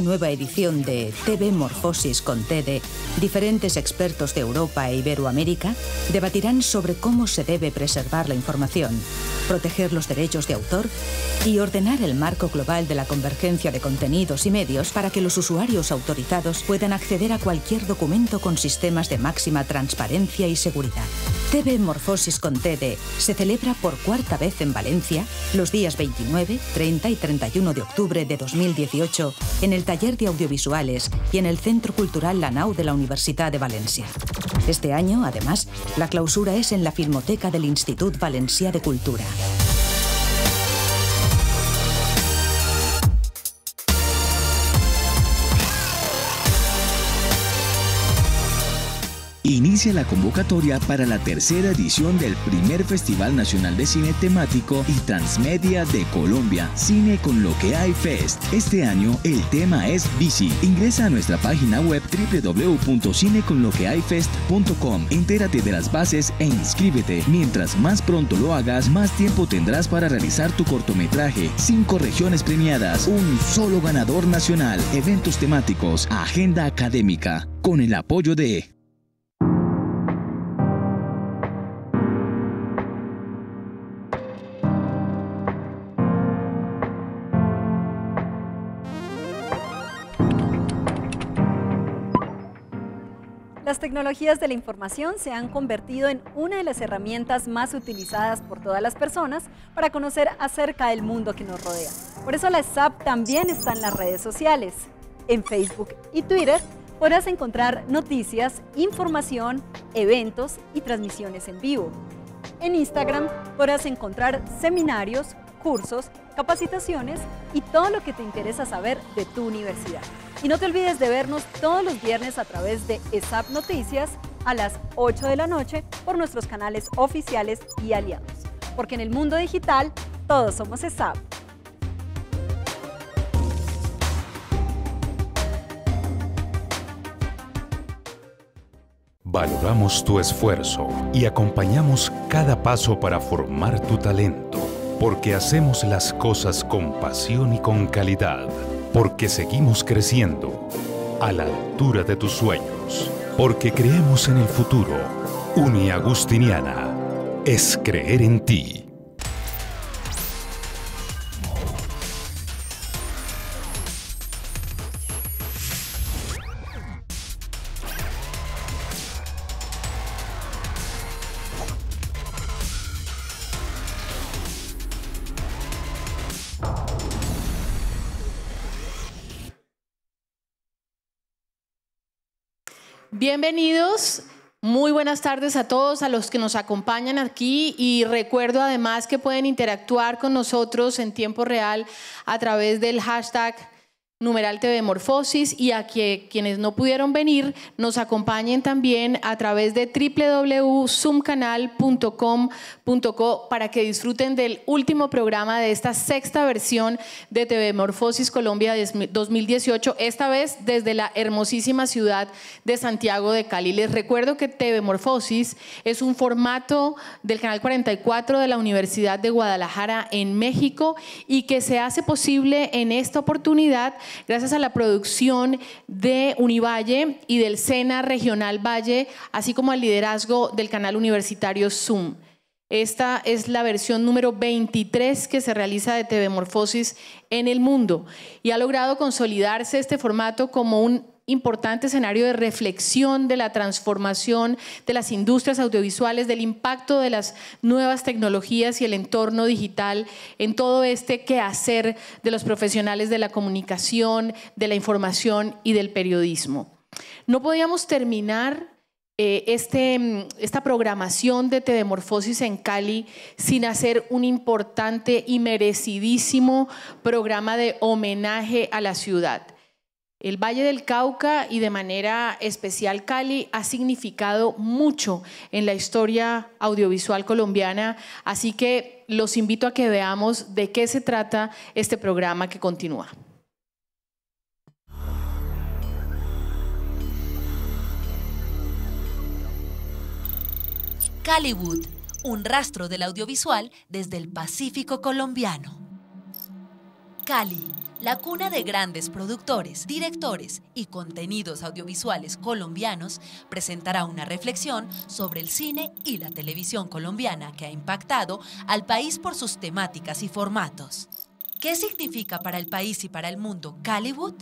nueva edición de TV Morfosis con TEDE, diferentes expertos de Europa e Iberoamérica debatirán sobre cómo se debe preservar la información, proteger los derechos de autor y ordenar el marco global de la convergencia de contenidos y medios para que los usuarios autorizados puedan acceder a cualquier documento con sistemas de máxima transparencia y seguridad. TV Morfosis con TD se celebra por cuarta vez en Valencia los días 29, 30 y 31 de octubre de 2018 en el Taller de Audiovisuales y en el Centro Cultural Nau de la Universidad de Valencia. Este año, además, la clausura es en la Filmoteca del Instituto Valencia de Cultura. la convocatoria para la tercera edición del primer Festival Nacional de Cine Temático y Transmedia de Colombia, Cine con lo que hay Fest. Este año el tema es bici. Ingresa a nuestra página web www.cineconloquehayfest.com. Entérate de las bases e inscríbete. Mientras más pronto lo hagas, más tiempo tendrás para realizar tu cortometraje. Cinco regiones premiadas, un solo ganador nacional, eventos temáticos, agenda académica, con el apoyo de tecnologías de la información se han convertido en una de las herramientas más utilizadas por todas las personas para conocer acerca del mundo que nos rodea. Por eso la SAP también está en las redes sociales. En Facebook y Twitter podrás encontrar noticias, información, eventos y transmisiones en vivo. En Instagram podrás encontrar seminarios, cursos, capacitaciones y todo lo que te interesa saber de tu universidad. Y no te olvides de vernos todos los viernes a través de ESAP Noticias a las 8 de la noche por nuestros canales oficiales y aliados. Porque en el mundo digital todos somos ESAP. Valoramos tu esfuerzo y acompañamos cada paso para formar tu talento porque hacemos las cosas con pasión y con calidad, porque seguimos creciendo a la altura de tus sueños, porque creemos en el futuro. Uni Agustiniana es creer en ti. Bienvenidos. Muy buenas tardes a todos, a los que nos acompañan aquí y recuerdo además que pueden interactuar con nosotros en tiempo real a través del hashtag numeral TV Morfosis y a quienes no pudieron venir nos acompañen también a través de www.zoomcanal.com.co para que disfruten del último programa de esta sexta versión de TV Morfosis Colombia 2018, esta vez desde la hermosísima ciudad de Santiago de Cali. Les recuerdo que TV Morfosis es un formato del Canal 44 de la Universidad de Guadalajara en México y que se hace posible en esta oportunidad gracias a la producción de Univalle y del SENA Regional Valle, así como al liderazgo del canal universitario Zoom. Esta es la versión número 23 que se realiza de TV en el mundo y ha logrado consolidarse este formato como un importante escenario de reflexión de la transformación de las industrias audiovisuales, del impacto de las nuevas tecnologías y el entorno digital en todo este quehacer de los profesionales de la comunicación, de la información y del periodismo. No podíamos terminar eh, este, mm, esta programación de Tedemorfosis en Cali sin hacer un importante y merecidísimo programa de homenaje a la ciudad. El Valle del Cauca y de manera especial Cali ha significado mucho en la historia audiovisual colombiana, así que los invito a que veamos de qué se trata este programa que continúa. Caliwood, un rastro del audiovisual desde el Pacífico colombiano. Cali la cuna de grandes productores, directores y contenidos audiovisuales colombianos, presentará una reflexión sobre el cine y la televisión colombiana que ha impactado al país por sus temáticas y formatos. ¿Qué significa para el país y para el mundo Caliwood?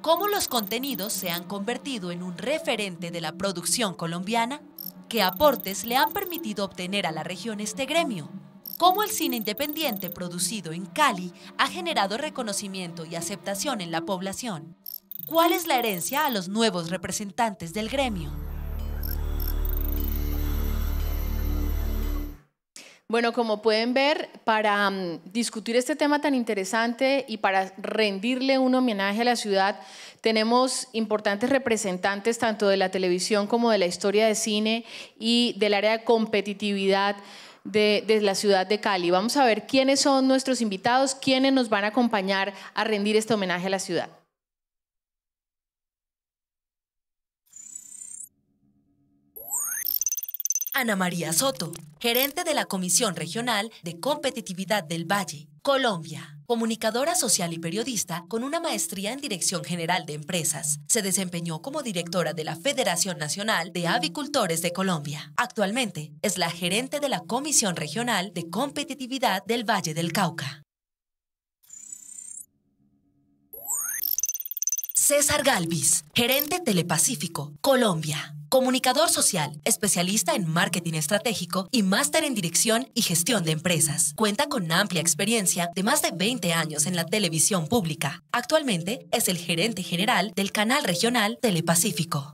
¿Cómo los contenidos se han convertido en un referente de la producción colombiana? ¿Qué aportes le han permitido obtener a la región este gremio? cómo el cine independiente producido en Cali ha generado reconocimiento y aceptación en la población. ¿Cuál es la herencia a los nuevos representantes del gremio? Bueno, como pueden ver, para mm, discutir este tema tan interesante y para rendirle un homenaje a la ciudad, tenemos importantes representantes tanto de la televisión como de la historia de cine y del área de competitividad de, la ciudad de Cali. Vamos a ver quiénes son nuestros invitados, quiénes nos van a acompañar a rendir este homenaje a la ciudad. Ana María Soto, gerente de la Comisión Regional de Competitividad del Valle, Colombia. Comunicadora social y periodista con una maestría en Dirección General de Empresas, se desempeñó como directora de la Federación Nacional de Avicultores de Colombia. Actualmente es la gerente de la Comisión Regional de Competitividad del Valle del Cauca. César Galvis, gerente Telepacífico, Colombia. Comunicador social, especialista en marketing estratégico y máster en dirección y gestión de empresas. Cuenta con amplia experiencia de más de 20 años en la televisión pública. Actualmente es el gerente general del canal regional Telepacífico.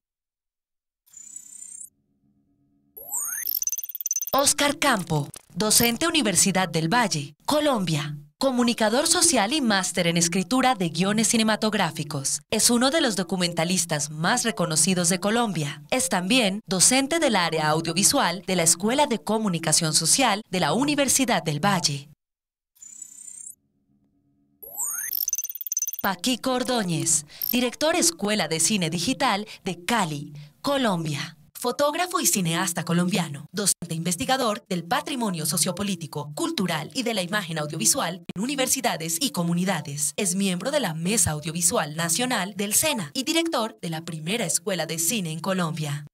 Oscar Campo, docente Universidad del Valle, Colombia. Comunicador social y máster en escritura de guiones cinematográficos, es uno de los documentalistas más reconocidos de Colombia. Es también docente del área audiovisual de la Escuela de Comunicación Social de la Universidad del Valle. Paquí Ordóñez, director Escuela de Cine Digital de Cali, Colombia fotógrafo y cineasta colombiano, docente e investigador del patrimonio sociopolítico, cultural y de la imagen audiovisual en universidades y comunidades. Es miembro de la Mesa Audiovisual Nacional del SENA y director de la primera escuela de cine en Colombia.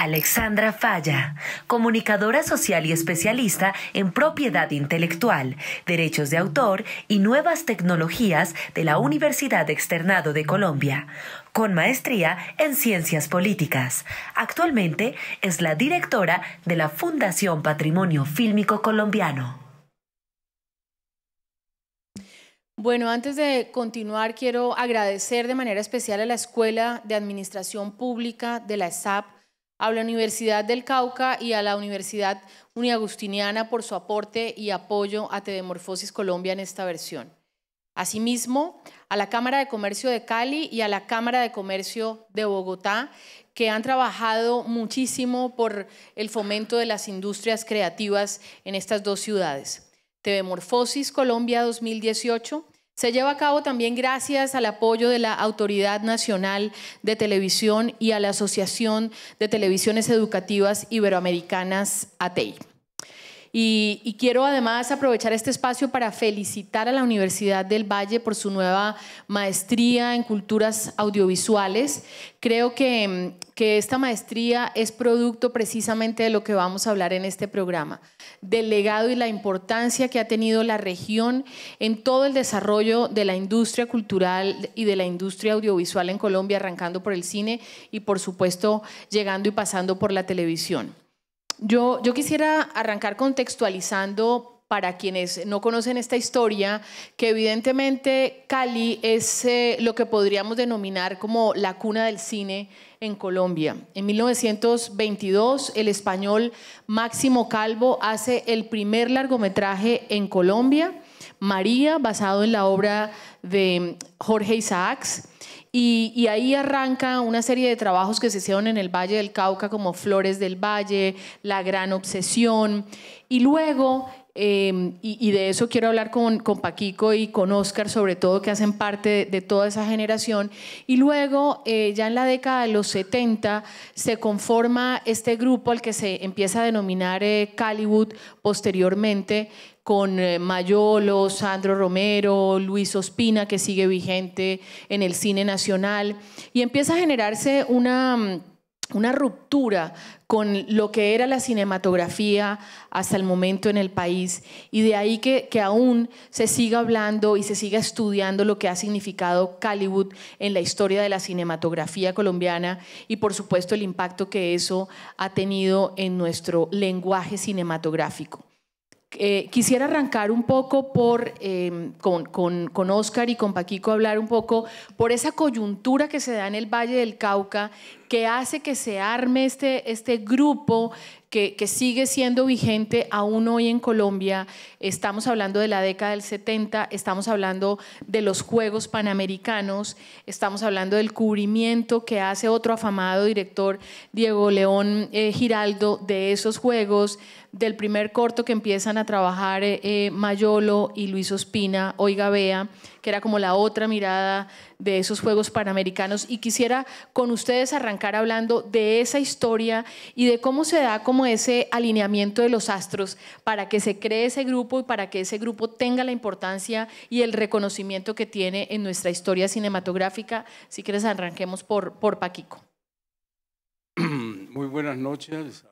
Alexandra Falla, comunicadora social y especialista en propiedad intelectual, derechos de autor y nuevas tecnologías de la Universidad Externado de Colombia, con maestría en ciencias políticas. Actualmente es la directora de la Fundación Patrimonio Fílmico Colombiano. Bueno, antes de continuar, quiero agradecer de manera especial a la Escuela de Administración Pública de la SAP a la Universidad del Cauca y a la Universidad Uniagustiniana por su aporte y apoyo a Tedemorfosis Colombia en esta versión. Asimismo, a la Cámara de Comercio de Cali y a la Cámara de Comercio de Bogotá, que han trabajado muchísimo por el fomento de las industrias creativas en estas dos ciudades. Tedemorfosis Colombia 2018 se lleva a cabo también gracias al apoyo de la Autoridad Nacional de Televisión y a la Asociación de Televisiones Educativas Iberoamericanas ATEI. Y, quiero además aprovechar este espacio para felicitar a la Universidad del Valle por su nueva maestría en culturas audiovisuales. Creo que, que esta maestría es producto precisamente de lo que vamos a hablar en este programa, del legado y la importancia que ha tenido la región en todo el desarrollo de la industria cultural y de la industria audiovisual en Colombia, arrancando por el cine y por supuesto llegando y pasando por la televisión. Yo, quisiera arrancar contextualizando para quienes no conocen esta historia, que evidentemente Cali es eh, lo que podríamos denominar como la cuna del cine en Colombia. En 1922, el español Máximo Calvo hace el primer largometraje en Colombia, María, basado en la obra de Jorge Isaacs. Y, ahí arranca una serie de trabajos que se hicieron en el Valle del Cauca, como Flores del Valle, La Gran Obsesión. Y luego, em, y, de eso quiero hablar con, con, Paquico y con Oscar, sobre todo, que hacen parte de, toda esa generación. Y luego, eh, ya en la década de los 70, se conforma este grupo al que se empieza a denominar eh, Caliwood posteriormente con eh, Mayolo, Sandro Romero, Luis Ospina, que sigue vigente en el cine nacional, y empieza a generarse una, mm, una ruptura con lo que era la cinematografía hasta el momento en el país y de ahí que, que, aún se siga hablando y se siga estudiando lo que ha significado Caliwood en la historia de la cinematografía colombiana y por supuesto el impacto que eso ha tenido en nuestro lenguaje cinematográfico. Eh, quisiera arrancar un poco por, em, con, con, Oscar y con Paquico, hablar un poco por esa coyuntura que se da en el Valle del Cauca, que hace que se arme este, este grupo que, sigue siendo vigente aún hoy en Colombia. Estamos hablando de la década del 70, estamos hablando de los Juegos Panamericanos, estamos hablando del cubrimiento que hace otro afamado director, Diego León eh, Giraldo, de esos Juegos del primer corto que empiezan a trabajar eh, eh, Mayolo y Luis Ospina, Oiga Bea, que era como la otra mirada de esos Juegos Panamericanos. Y quisiera con ustedes arrancar hablando de esa historia y de cómo se da como ese alineamiento de los astros para que se cree ese grupo y para que ese grupo tenga la importancia y el reconocimiento que tiene en nuestra historia cinematográfica. Si quieres, arranquemos por, por Paquico. Muy buenas noches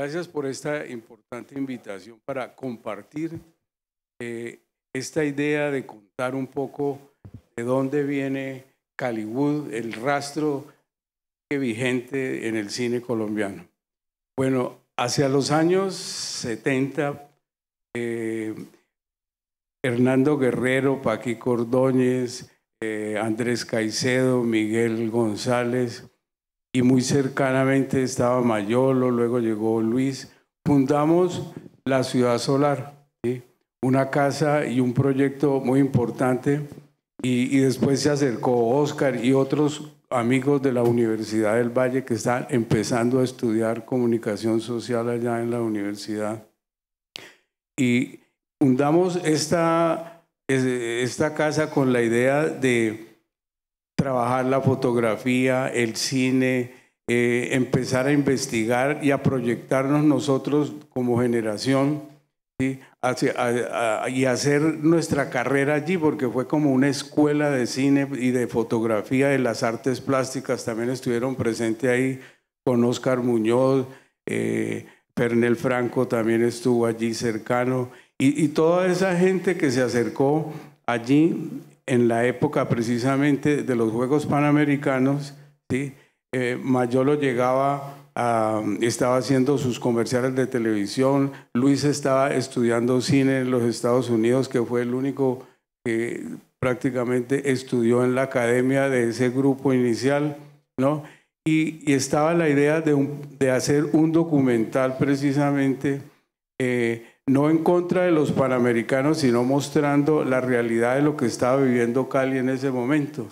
Gracias por esta importante invitación para compartir eh, esta idea de contar un poco de dónde viene Caliwood, el rastro vigente en el cine colombiano. Bueno, hacia los años 70, eh, Hernando Guerrero, Paqui Cordóñez, eh, Andrés Caicedo, Miguel González, y muy cercanamente estaba Mayolo, luego llegó Luis. Fundamos la Ciudad Solar, una casa y un proyecto muy importante y, después se acercó Oscar y otros amigos de la Universidad del Valle que están empezando a estudiar comunicación social allá en la universidad. Y fundamos esta, esta casa con la idea de trabajar la fotografía, el cine, eh, empezar a investigar y a proyectarnos nosotros como generación y hacer nuestra carrera allí, porque fue como una escuela de cine y de fotografía, de las artes plásticas también estuvieron presentes ahí con Oscar Muñoz, eh, Pernel Franco también estuvo allí cercano, y, y toda esa gente que se acercó allí en la época precisamente de los Juegos Panamericanos, ¿sí? Eh, Mayolo llegaba estaba haciendo sus comerciales de televisión, Luis estaba estudiando cine en los Estados Unidos, que fue el único que prácticamente estudió en la academia de ese grupo inicial, ¿no? Y, estaba la idea de, hacer un documental precisamente eh, no en contra de los panamericanos, sino mostrando la realidad de lo que estaba viviendo Cali en ese momento.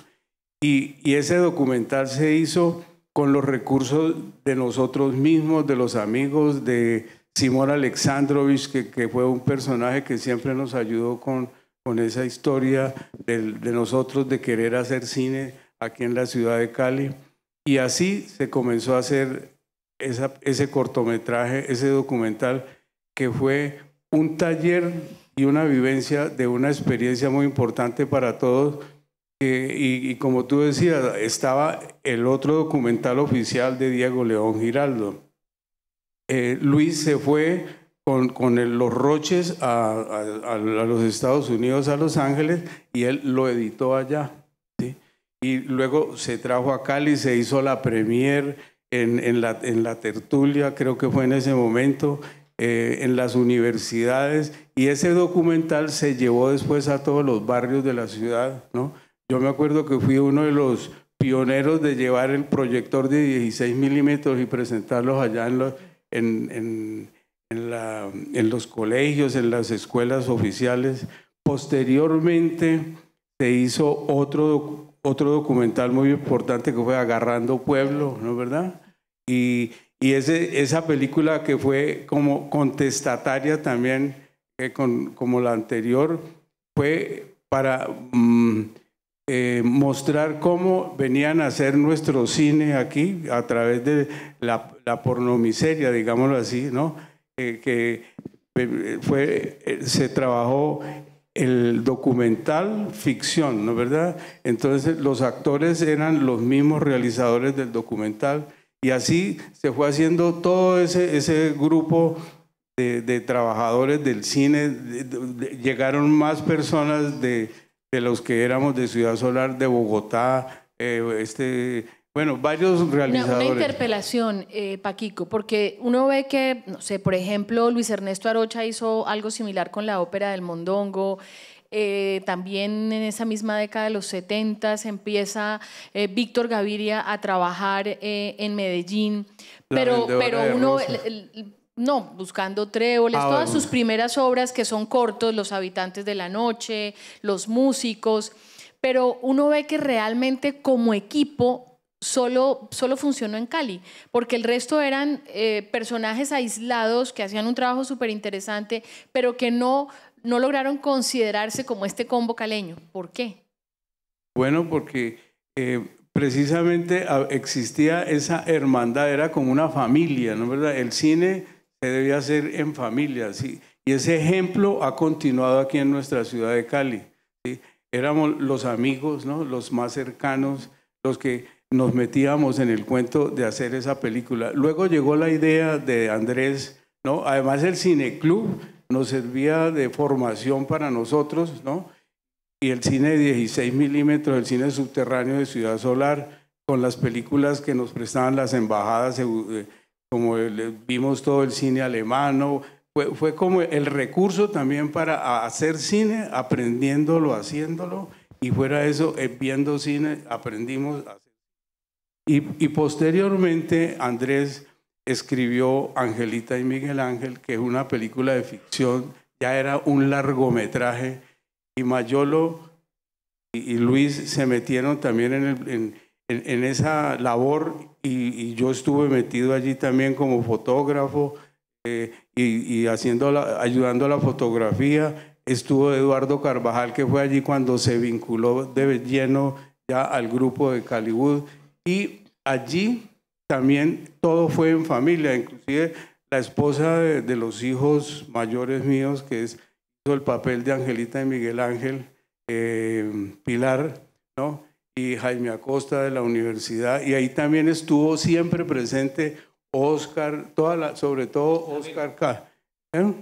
Y, ese documental se hizo con los recursos de nosotros mismos, de los amigos, de Simón Alexandrovich, que, que fue un personaje que siempre nos ayudó con, con esa historia de, nosotros de querer hacer cine aquí en la ciudad de Cali. Y así se comenzó a hacer ese cortometraje, ese documental, que fue un taller y una vivencia de una experiencia muy importante para todos. y, como tú decías, estaba el otro documental oficial de Diego León Giraldo. Eh, Luis se fue con, los roches a, los Estados Unidos, a Los Ángeles, y él lo editó allá. Y luego se trajo a Cali, se hizo la premier en, la, en la tertulia, creo que fue en ese momento eh, en las universidades y ese documental se llevó después a todos los barrios de la ciudad, ¿no? Yo me acuerdo que fui uno de los pioneros de llevar el proyector de 16 milímetros y presentarlos allá en los, en, en, la, en los colegios, en las escuelas oficiales. Posteriormente se hizo otro, otro documental muy importante que fue Agarrando Pueblo, ¿no es verdad? Y y ese, esa película que fue como contestataria también, eh, como la anterior, fue para mm, eh, mostrar cómo venían a hacer nuestro cine aquí a través de la, la pornomiseria, digámoslo así, ¿no? Eh, que fue, se trabajó el documental ficción, ¿no verdad? Entonces los actores eran los mismos realizadores del documental y así se fue haciendo todo ese, ese grupo de, trabajadores del cine. llegaron más personas de, los que éramos de Ciudad Solar, de Bogotá, eh, este, bueno, varios realizadores. Una, interpelación, eh, Paquico, porque uno ve que, no sé, por ejemplo, Luis Ernesto Arocha hizo algo similar con la ópera del Mondongo. Eh, también en esa misma década de los 70 empieza eh, Víctor Gaviria a trabajar eh, en Medellín, pero, pero uno, no, buscando tréboles, ah, todas sus primeras obras que son cortos, Los habitantes de la noche, Los músicos, pero uno ve que realmente como equipo Solo, solo, funcionó en Cali, porque el resto eran personajes aislados que hacían un trabajo súper interesante, pero que no no lograron considerarse como este combo caleño. ¿Por qué? Bueno, porque eh, precisamente existía esa hermandad, era como una familia, ¿no es verdad? El cine se debía hacer en familia, ¿sí? Y ese ejemplo ha continuado aquí en nuestra ciudad de Cali. ¿sí? Éramos los amigos, ¿no? Los más cercanos, los que nos metíamos en el cuento de hacer esa película. Luego llegó la idea de Andrés, ¿no? Además el cineclub nos servía de formación para nosotros, ¿no? Y el cine de 16 milímetros, el cine subterráneo de Ciudad Solar, con las películas que nos prestaban las embajadas, eh, como eh, vimos todo el cine alemán, fue, fue como el recurso también para hacer cine, aprendiéndolo, haciéndolo, y fuera eso, eh, viendo cine, aprendimos a hacer. y posteriormente Andrés escribió Angelita y Miguel Ángel, que es una película de ficción, ya era un largometraje, y Mayolo y, Luis se metieron también en, esa labor y, yo estuve metido allí también como fotógrafo eh, y, haciendo ayudando a la fotografía. Estuvo Eduardo Carvajal, que fue allí cuando se vinculó de lleno ya al grupo de Caliwood, Y allí también todo fue en familia, inclusive la esposa de, los hijos mayores míos, que es, hizo el papel de Angelita y Miguel Ángel, eh, Pilar, ¿no? y Jaime Acosta de la universidad, y ahí también estuvo siempre presente Oscar, sobre todo Oscar K. ¿Eh?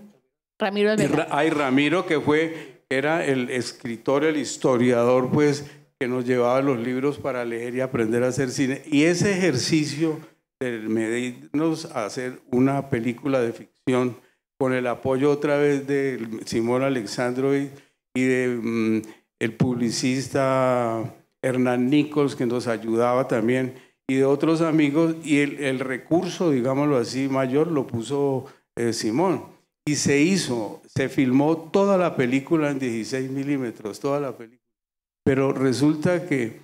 Ramiro Ay, Ramiro, que fue, era el escritor, el historiador, pues, que nos llevaba los libros para leer y aprender a hacer cine. Y ese ejercicio de medirnos a hacer una película de ficción con el apoyo otra vez de Simón Alexandro y de mm, el publicista Hernán Nichols, que nos ayudaba también, y de otros amigos, y el, recurso, digámoslo así, mayor lo puso eh, Simón. Y se hizo, se filmó toda la película en 16 milímetros, toda la película. Pero resulta que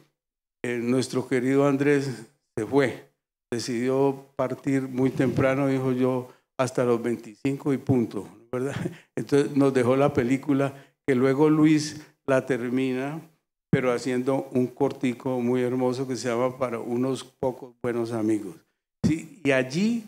eh, nuestro querido Andrés se fue, decidió partir muy temprano, dijo yo, hasta los 25 y punto, ¿verdad? Entonces nos dejó la película que luego Luis la termina, pero haciendo un cortico muy hermoso que se llama Para unos pocos buenos amigos. Sí, y allí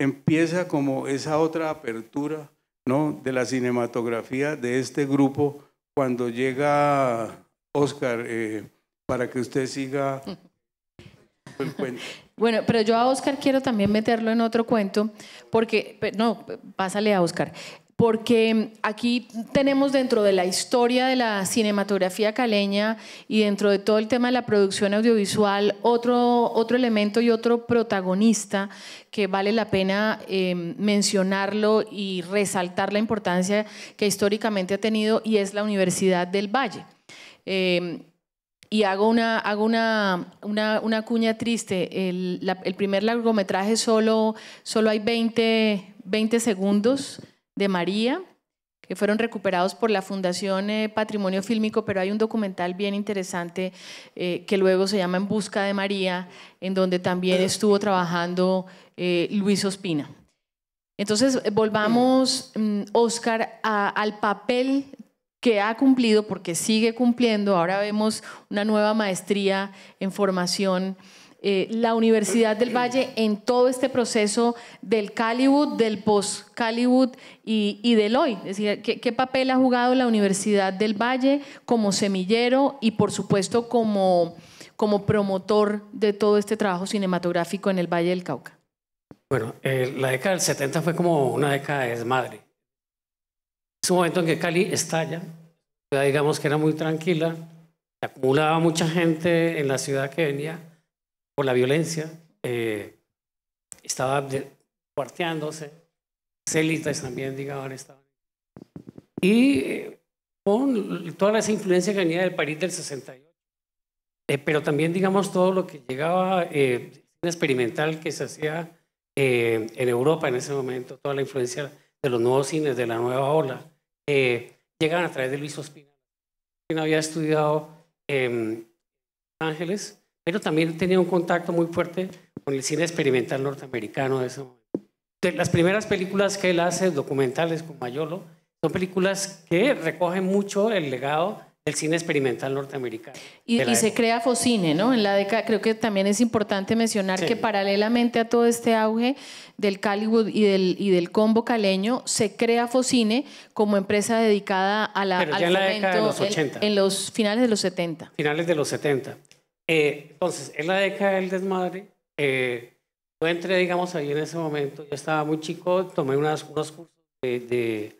empieza como esa otra apertura ¿no? de la cinematografía de este grupo cuando llega Oscar, eh, para que usted siga el cuento. Bueno, pero yo a Oscar quiero también meterlo en otro cuento, porque, no, pásale a Oscar, porque aquí tenemos dentro de la historia de la cinematografía caleña y dentro de todo el tema de la producción audiovisual otro, otro elemento y otro protagonista que vale la pena eh, mencionarlo y resaltar la importancia que históricamente ha tenido y es la Universidad del Valle. Em, y hago una, hago una, una, cuña triste. El, primer largometraje solo, solo hay 20, 20 segundos de María que fueron recuperados por la Fundación eh, Patrimonio Fílmico, pero hay un documental bien interesante eh, que luego se llama En Busca de María, en donde también ah. estuvo trabajando eh, Luis Ospina. Entonces, volvamos, Oscar, mm, al papel que ha cumplido porque sigue cumpliendo. Ahora vemos una nueva maestría en formación. Eh, la Universidad del Valle en todo este proceso del Caliwood, del post-Caliwood y, del hoy. Es decir, ¿qué, papel ha jugado la Universidad del Valle como semillero y por supuesto como, como promotor de todo este trabajo cinematográfico en el Valle del Cauca? Bueno, eh, la década del 70 fue como una década de desmadre. Es un momento en que Cali estalla. digamos que era muy tranquila. Se acumulaba mucha gente en la ciudad que venía por la violencia. Eh, estaba cuarteándose. Célitas también, digamos, estaban. Y eh, con toda esa influencia que venía del París del 68. Eh, pero también, digamos, todo lo que llegaba experimental que se hacía en Europa en ese momento, toda la influencia de los nuevos cines, de la nueva ola, eh, a través de Luis Ospina. Ospina había estudiado en em, Ángeles, pero también tenía un contacto muy fuerte con el cine experimental norteamericano de ese momento. las primeras películas que él hace, documentales con Mayolo, son películas que recogen mucho el legado el cine experimental norteamericano. Y, se crea Focine, ¿no? En la década, creo que también es importante mencionar que paralelamente a todo este auge del Caliwood y del, y del combo caleño, se crea Focine como empresa dedicada a la, al en, la década de los 80. En, los finales de los 70. Finales de los 70. Eh, entonces, en la década del desmadre, eh, yo entré, digamos, ahí en ese momento, yo estaba muy chico, tomé unas, unos cursos de, de,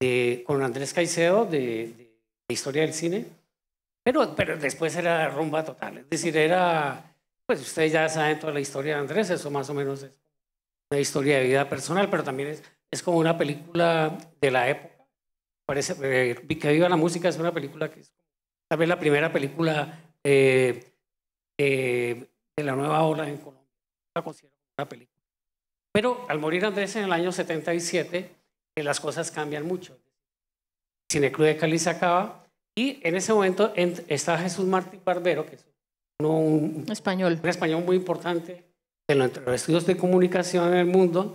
de, con Andrés Caicedo de historia del cine, pero, pero después era rumba total. Es decir, era, pues ustedes ya saben toda la historia de Andrés, eso más o menos es una historia de vida personal, pero también es, es como una película de la época. Parece eh, que viva la música es una película que es tal vez la primera película eh, eh, de la nueva ola en Colombia. La considero una película. Pero al morir Andrés en el año 77, las cosas cambian mucho. Cineclub de Cali se acaba y en ese momento está Jesús Martín Barbero, que es un español. un español muy importante en los estudios de comunicación en el mundo,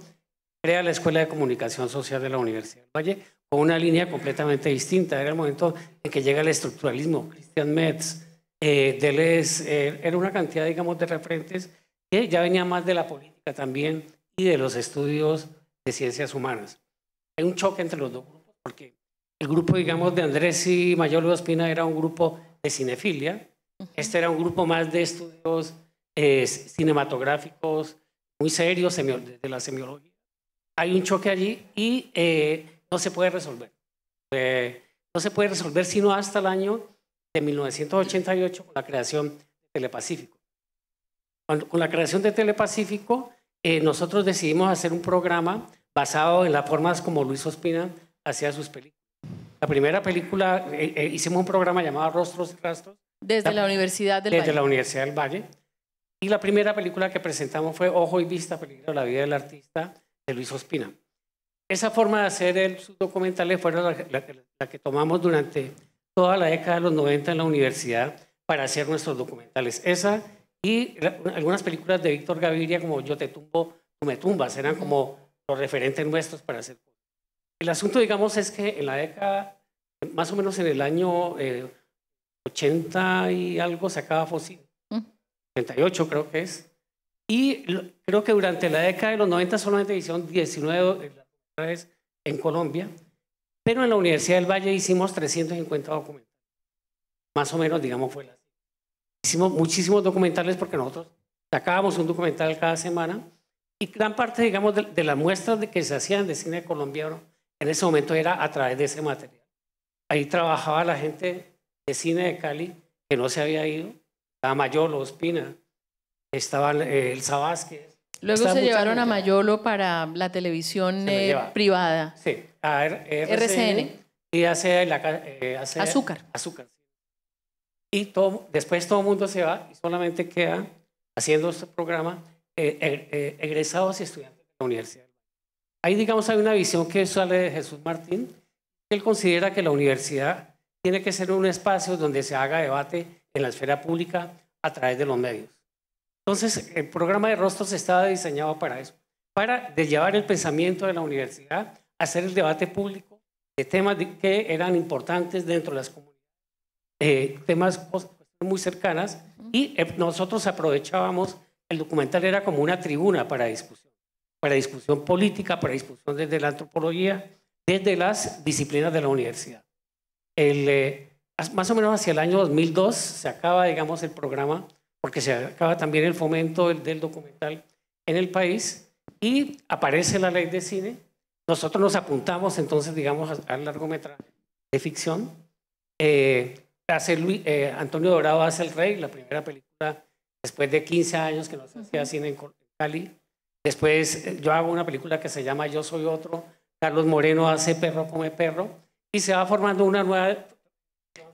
crea la Escuela de Comunicación Social de la Universidad del Valle con una línea completamente distinta. Era el momento en que llega el estructuralismo, Christian Metz, eh, Deleuze, eh, era una cantidad, digamos, de referentes que ya venía más de la política también y de los estudios de ciencias humanas. Hay un choque entre los dos grupos porque el grupo, digamos, de Andrés y Mayor Luis Ospina era un grupo de cinefilia. Este era un grupo más de estudios cinematográficos muy serios de la semiología. Hay un choque allí y eh, no se puede resolver. Eh, no se puede resolver sino hasta el año de 1988 con la creación de Telepacífico. con la creación de Telepacífico, eh, nosotros decidimos hacer un programa basado en las formas como Luis Ospina hacía sus películas. La primera película, eh, eh, hicimos un programa llamado Rostros y Rastros. Desde la, Universidad del Valle. Desde la Universidad del Valle. Y la primera película que presentamos fue Ojo y Vista, Peligro de la Vida del Artista, de Luis Ospina. Esa forma de hacer el, documentales fue la, la, que tomamos durante toda la década de los 90 en la universidad para hacer nuestros documentales. Esa y algunas películas de Víctor Gaviria como Yo te tumbo, tú me tumbas, eran como los referentes nuestros para hacer. El asunto, digamos, es que en la década más o menos en el año 80 eh, y algo se acaba mm. y 88 creo que es. Y creo que durante la década de los 90 solamente hicieron 19 eh, en Colombia, pero en la Universidad del Valle hicimos 350 documentales. Más o menos, digamos, fue la. Hicimos muchísimos documentales porque nosotros sacábamos un documental cada semana y gran parte, digamos, de, las muestras que se hacían de cine colombiano en ese momento era a través de ese material. Ahí trabajaba la gente de cine de Cali que no se había ido. Estaba Mayolo, Ospina, estaba eh, el Sabásquez. Luego se llevaron a Mayolo para la televisión eh, privada. Sí, a RCN. Y hace, la, eh, azúcar. Azúcar. Y después todo el mundo se va y solamente queda haciendo este programa e, egresados y estudiantes de la universidad. Ahí, digamos, hay una visión que sale de Jesús Martín, él considera que la universidad tiene que ser un espacio donde se haga debate en la esfera pública a través de los medios. Entonces, el programa de Rostros estaba diseñado para eso, para llevar el pensamiento de la universidad a hacer el debate público de temas que eran importantes dentro de las comunidades, eh, temas muy cercanas, y eh, nosotros aprovechábamos, el documental era como una tribuna para discusión, para discusión política, para discusión desde la antropología, desde las disciplinas de la universidad. Eh, más o menos hacia el año 2002 se acaba, digamos, el programa, porque se acaba también el fomento del, documental en el país y aparece la ley de cine. Nosotros nos apuntamos entonces, digamos, al largometraje de ficción. Eh, hace eh, Antonio Dorado hace El Rey, la primera película después de 15 años que no se hacía cine en Cali. Después yo hago una película que se llama Yo Soy Otro, Carlos Moreno hace Perro come perro y se va formando una nueva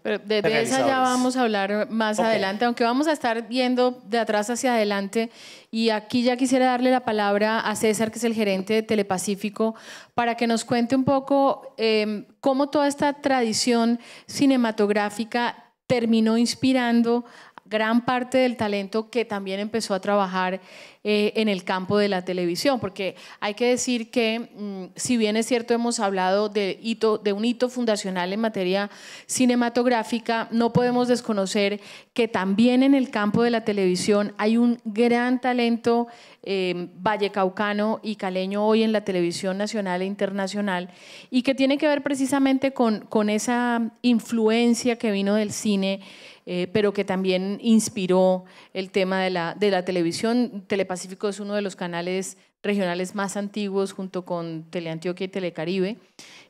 pero de, esa ya vamos a hablar más adelante, aunque vamos a estar viendo de atrás hacia adelante. Y aquí ya quisiera darle la palabra a César, que es el gerente de Telepacífico, para que nos cuente un poco em, cómo toda esta tradición cinematográfica terminó inspirando gran parte del talento que también empezó a trabajar eh, en el campo de la televisión, porque hay que decir que, mm, si bien es cierto, hemos hablado de, hito, de un hito fundacional en materia cinematográfica, no podemos desconocer que también en el campo de la televisión hay un gran talento em, vallecaucano y caleño hoy en la televisión nacional e internacional, y que tiene que ver precisamente con, con esa influencia que vino del cine eh, pero que también inspiró el tema de la, de la televisión. Telepacífico es uno de los canales regionales más antiguos junto con Teleantioquia y Telecaribe.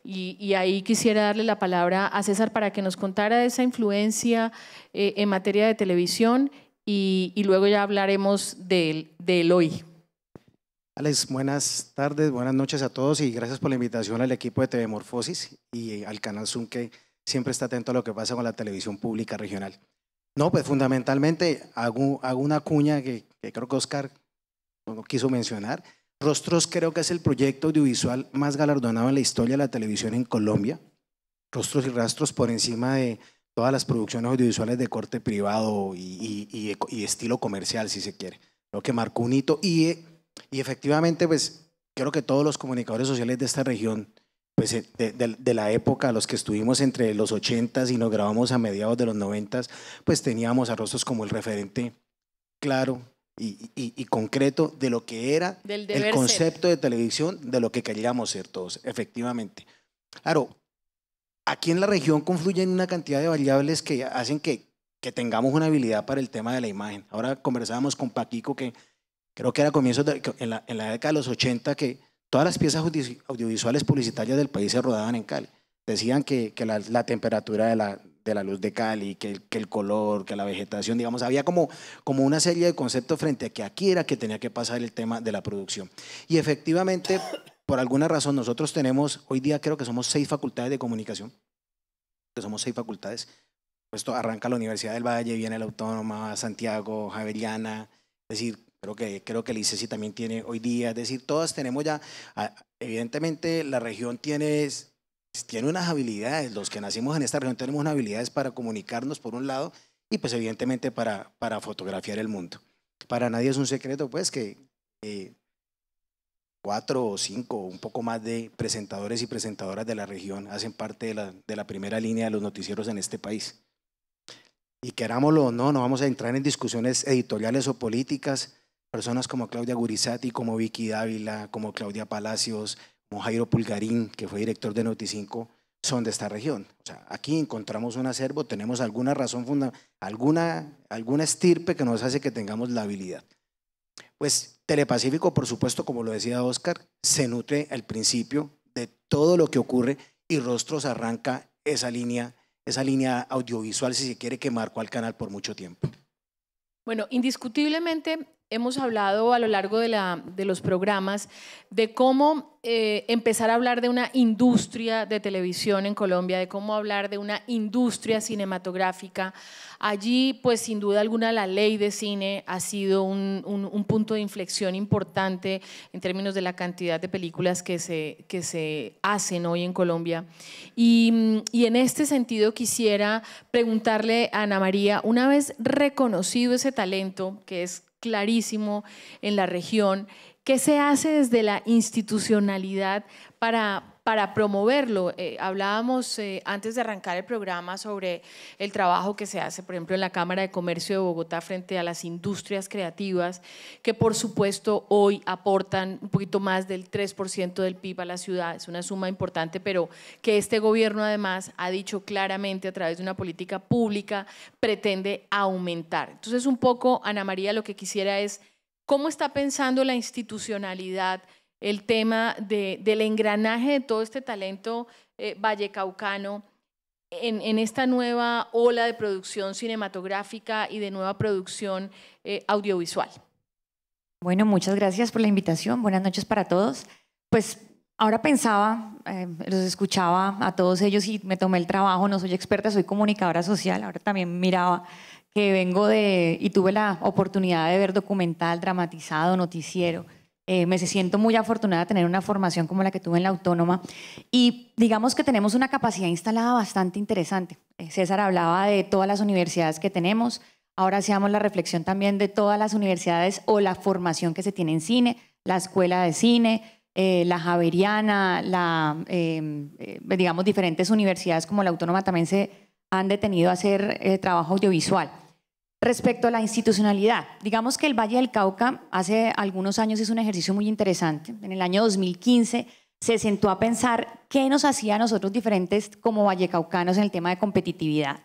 Y, ahí quisiera darle la palabra a César para que nos contara esa influencia eh, en materia de televisión y, luego ya hablaremos del, del hoy. Alex, buenas tardes, buenas noches a todos y gracias por la invitación al equipo de TV y al canal Zoom que siempre está atento a lo que pasa con la televisión pública regional. No, pues fundamentalmente hago, una cuña que, creo que Oscar no quiso mencionar. Rostros creo que es el proyecto audiovisual más galardonado en la historia de la televisión en Colombia. Rostros y rastros por encima de todas las producciones audiovisuales de corte privado y, y estilo comercial, si se quiere. Lo que marcó un hito y, y efectivamente, pues creo que todos los comunicadores sociales de esta región pues, eh, de, la época, los que estuvimos entre los 80 y nos grabamos a mediados de los 90 pues teníamos a Rostos como el referente claro y, concreto de lo que era el concepto de televisión, de lo que queríamos ser todos, efectivamente. Claro, aquí en la región confluyen una cantidad de variables que hacen que, que tengamos una habilidad para el tema de la imagen. Ahora conversábamos con Paquico que creo que era comienzos de, en, la, en la década de los 80 que Todas las piezas audiovisuales publicitarias del país se rodaban en Cali. Decían que, la, temperatura de la, luz de Cali, que el, color, que la vegetación, digamos, había como, una serie de conceptos frente a que aquí era que tenía que pasar el tema de la producción. Y efectivamente, por alguna razón, nosotros tenemos, hoy día creo que somos seis facultades de comunicación, que somos seis facultades. Esto arranca la Universidad del Valle, viene la Autónoma, Santiago, Javeriana, es decir, Creo que, creo que el ICESI e también tiene hoy día, es decir, todas tenemos ya, ah, evidentemente la región tiene, tiene unas habilidades, los que nacimos en esta región tenemos unas habilidades para comunicarnos por un lado y pues evidentemente para, para fotografiar el mundo. Para nadie es un secreto pues que cuatro o cinco, un poco más de presentadores y presentadoras de la región hacen parte de la, de la primera línea de los noticieros en este país. Y querámoslo o no, no vamos a entrar en discusiones editoriales o políticas, personas como Claudia Gurizati, como Vicky Dávila, como Claudia Palacios, como Jairo Pulgarín, que fue director de Noticinco, son de esta región. O sea, aquí encontramos un acervo, tenemos alguna razón alguna, alguna estirpe que nos hace que tengamos la habilidad. Pues Telepacífico, por supuesto, como lo decía Oscar, se nutre al principio de todo lo que ocurre y Rostros arranca esa línea, esa línea audiovisual, si se quiere, que marcó al canal por mucho tiempo. Bueno, indiscutiblemente hemos hablado a lo largo de, de los programas de cómo eh, empezar a hablar de una industria de televisión en Colombia, de cómo hablar de una industria cinematográfica. Allí, pues sin duda alguna, la ley de cine ha sido un, punto de inflexión importante en términos de la cantidad de películas que se, que se hacen hoy en Colombia. Y, y en este sentido quisiera preguntarle a Ana María, una vez reconocido ese talento, que es clarísimo en la región. ¿Qué se hace desde la institucionalidad para para promoverlo. Eh, hablábamos eh, antes de arrancar el programa sobre el trabajo que se hace, por ejemplo, en la Cámara de Comercio de Bogotá frente a las industrias creativas, que por supuesto hoy aportan un poquito más del 3% del PIB a la ciudad. Es una suma importante, pero que este gobierno además ha dicho claramente a través de una política pública pretende aumentar. Entonces, un poco, Ana María, lo que quisiera es cómo está pensando la institucionalidad el tema del engranaje de todo este talento eh, vallecaucano en, esta nueva ola de producción cinematográfica y de nueva producción eh, audiovisual. Bueno, muchas gracias por la invitación. Buenas noches para todos. Pues ahora pensaba, eh, los escuchaba a todos ellos y me tomé el trabajo. No soy experta, soy comunicadora social. Ahora también miraba que vengo de y tuve la oportunidad de ver documental, dramatizado, noticiero eh, me siento muy afortunada de tener una formación como la que tuve en la Autónoma y digamos que tenemos una capacidad instalada bastante interesante. Eh, César hablaba de todas las universidades que tenemos, ahora seamos la reflexión también de todas las universidades o la formación que se tiene en cine, la escuela de cine, eh, la Javeriana, la, em, digamos, diferentes universidades como la Autónoma también se han detenido a hacer trabajo audiovisual. Respecto a la institucionalidad, digamos que el Valle del Cauca hace algunos años hizo un ejercicio muy interesante. En el año 2015 se sentó a pensar qué nos hacía a nosotros diferentes como vallecaucanos en el tema de competitividad.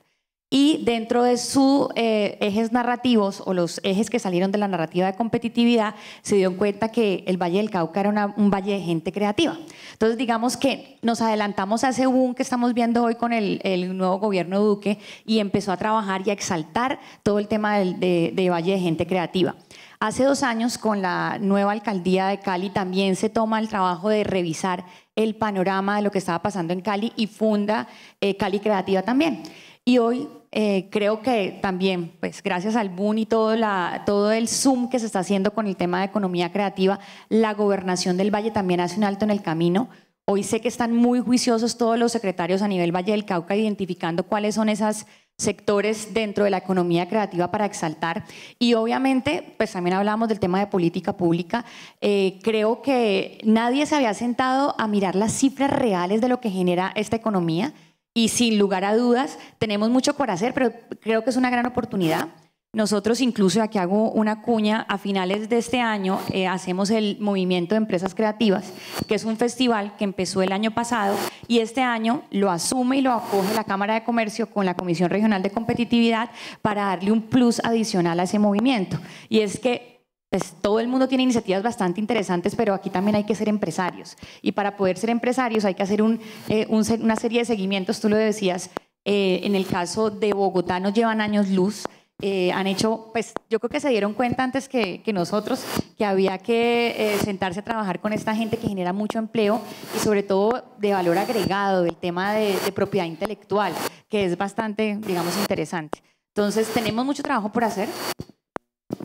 Y dentro de sus eh, ejes narrativos o los ejes que salieron de la narrativa de competitividad, se dio cuenta que el Valle del Cauca era un valle de gente creativa. Entonces, digamos que nos adelantamos a ese boom que estamos viendo hoy con el, nuevo gobierno Duque y empezó a trabajar y a exaltar todo el tema del, de, Valle de Gente Creativa. Hace dos años, con la nueva alcaldía de Cali, también se toma el trabajo de revisar el panorama de lo que estaba pasando en Cali y funda eh, Cali Creativa también. Y hoy eh, creo que también, pues gracias al boom y todo, el zoom que se está haciendo con el tema de economía creativa, la gobernación del Valle también hace un alto en el camino. Hoy sé que están muy juiciosos todos los secretarios a nivel Valle del Cauca identificando cuáles son esos sectores dentro de la economía creativa para exaltar. Y obviamente, pues también hablamos del tema de política pública. Eh, creo que nadie se había sentado a mirar las cifras reales de lo que genera esta economía y sin lugar a dudas tenemos mucho por hacer, pero creo que es una gran oportunidad. Nosotros incluso, aquí hago una cuña, a finales de este año eh, hacemos el Movimiento de Empresas Creativas, que es un festival que empezó el año pasado y este año lo asume y lo acoge la Cámara de Comercio con la Comisión Regional de Competitividad para darle un plus adicional a ese movimiento. Y es que pues, todo el mundo tiene iniciativas bastante interesantes, pero aquí también hay que ser empresarios. Y para poder ser empresarios hay que hacer eh, una serie de seguimientos, tú lo decías, eh, en el caso de Bogotá nos llevan años luz. Eh, han hecho, pues yo creo que se dieron cuenta antes que, nosotros que había que sentarse a trabajar con esta gente que genera mucho empleo y sobre todo de valor agregado, del tema de propiedad intelectual, que es bastante, digamos, interesante. Entonces, tenemos mucho trabajo por hacer,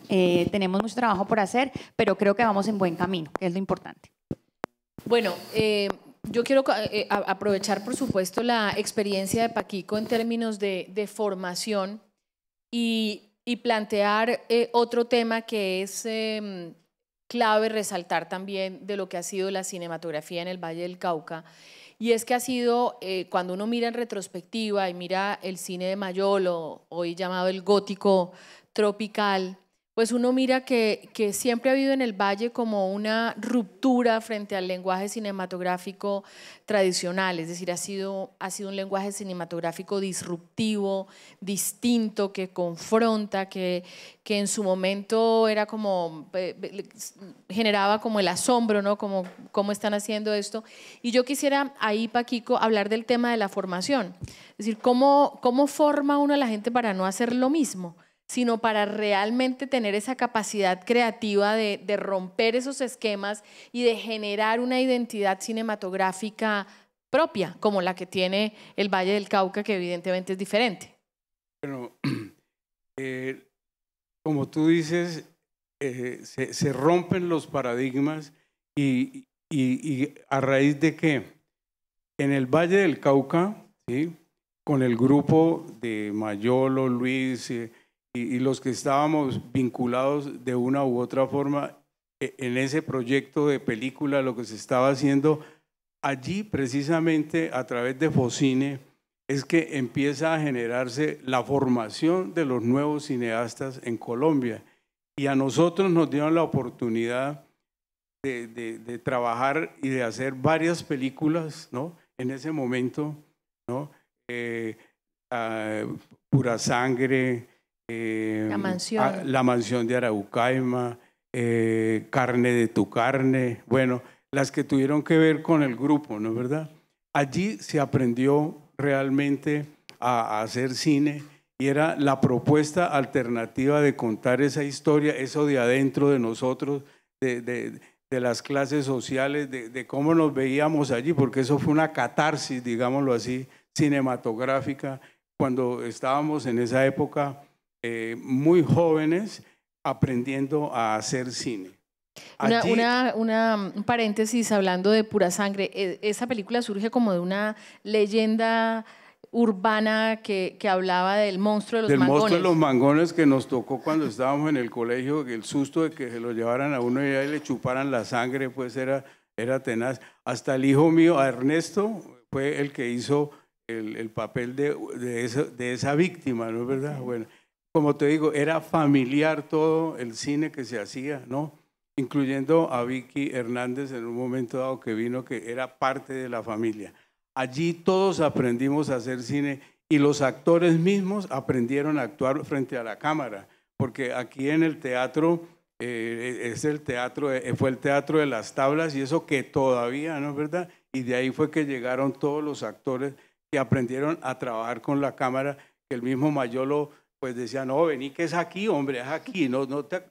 eh, tenemos mucho trabajo por hacer, pero creo que vamos en buen camino, que es lo importante. Bueno, eh, yo quiero eh, aprovechar, por supuesto, la experiencia de Paquico en términos de, formación y, plantear otro tema que es em, clave resaltar también de lo que ha sido la cinematografía en el Valle del Cauca. Y es que ha sido, cuando uno mira en retrospectiva y mira el cine de Mayolo, hoy llamado el gótico tropical, pues uno mira que, siempre ha habido en el Valle como una ruptura frente al lenguaje cinematográfico tradicional, es decir, ha sido, ha sido un lenguaje cinematográfico disruptivo, distinto, que confronta, que, que en su momento era como, eh, eh, generaba como el asombro, ¿no? Como cómo están haciendo esto. Y yo quisiera ahí, Paquico, hablar del tema de la formación, es decir, cómo forma uno a la gente para no hacer lo mismo sino para realmente tener esa capacidad creativa de, romper esos esquemas y de generar una identidad cinematográfica propia, como la que tiene el Valle del Cauca, que evidentemente es diferente. Bueno, eh, como tú dices, eh, se, rompen los paradigmas y, a raíz de que en el Valle del Cauca, con el grupo de Mayolo, Luis, eh, y, los que estábamos vinculados de una u otra forma e, en ese proyecto de película, lo que se estaba haciendo, allí precisamente a través de Focine es que empieza a generarse la formación de los nuevos cineastas en Colombia. Y a nosotros nos dieron la oportunidad de, trabajar y de hacer varias películas, ¿no? En ese momento, ¿no? Eh, ah, Pura Sangre, la, em, mansión. Ah, la mansión de Araucaima, eh, Carne de tu carne, bueno, las que tuvieron que ver con el grupo, ¿no es verdad? Allí se aprendió realmente a, hacer cine y era la propuesta alternativa de contar esa historia, eso de adentro de nosotros, de, las clases sociales, de, de, cómo nos veíamos allí, porque eso fue una catarsis, digámoslo así, cinematográfica, cuando estábamos en esa época eh, muy jóvenes aprendiendo a hacer cine. Una, una, un paréntesis hablando de pura sangre. E, esa película surge como de una leyenda urbana que, que hablaba del monstruo de los mangones. Del monstruo de los mangones que nos tocó cuando estábamos en el colegio, el susto de que se lo llevaran a uno y le chuparan la sangre, pues era, era tenaz. Hasta el hijo mío, Ernesto, fue el que hizo el, el papel de, de, esa, de esa víctima, ¿no es verdad? Bueno como te digo, era familiar todo el cine que se hacía, ¿no? Incluyendo a Vicky Hernández en un momento dado que vino, que era parte de la familia. Allí todos aprendimos a hacer cine y los actores mismos aprendieron a actuar frente a la cámara, porque aquí en el teatro eh, es el teatro, eh, fue el teatro de las tablas y eso que todavía, ¿no es verdad? Y de ahí fue que llegaron todos los actores que aprendieron a trabajar con la cámara, que el mismo Mayolo pues decía, no, vení que es aquí, hombre, es aquí, no, no, te,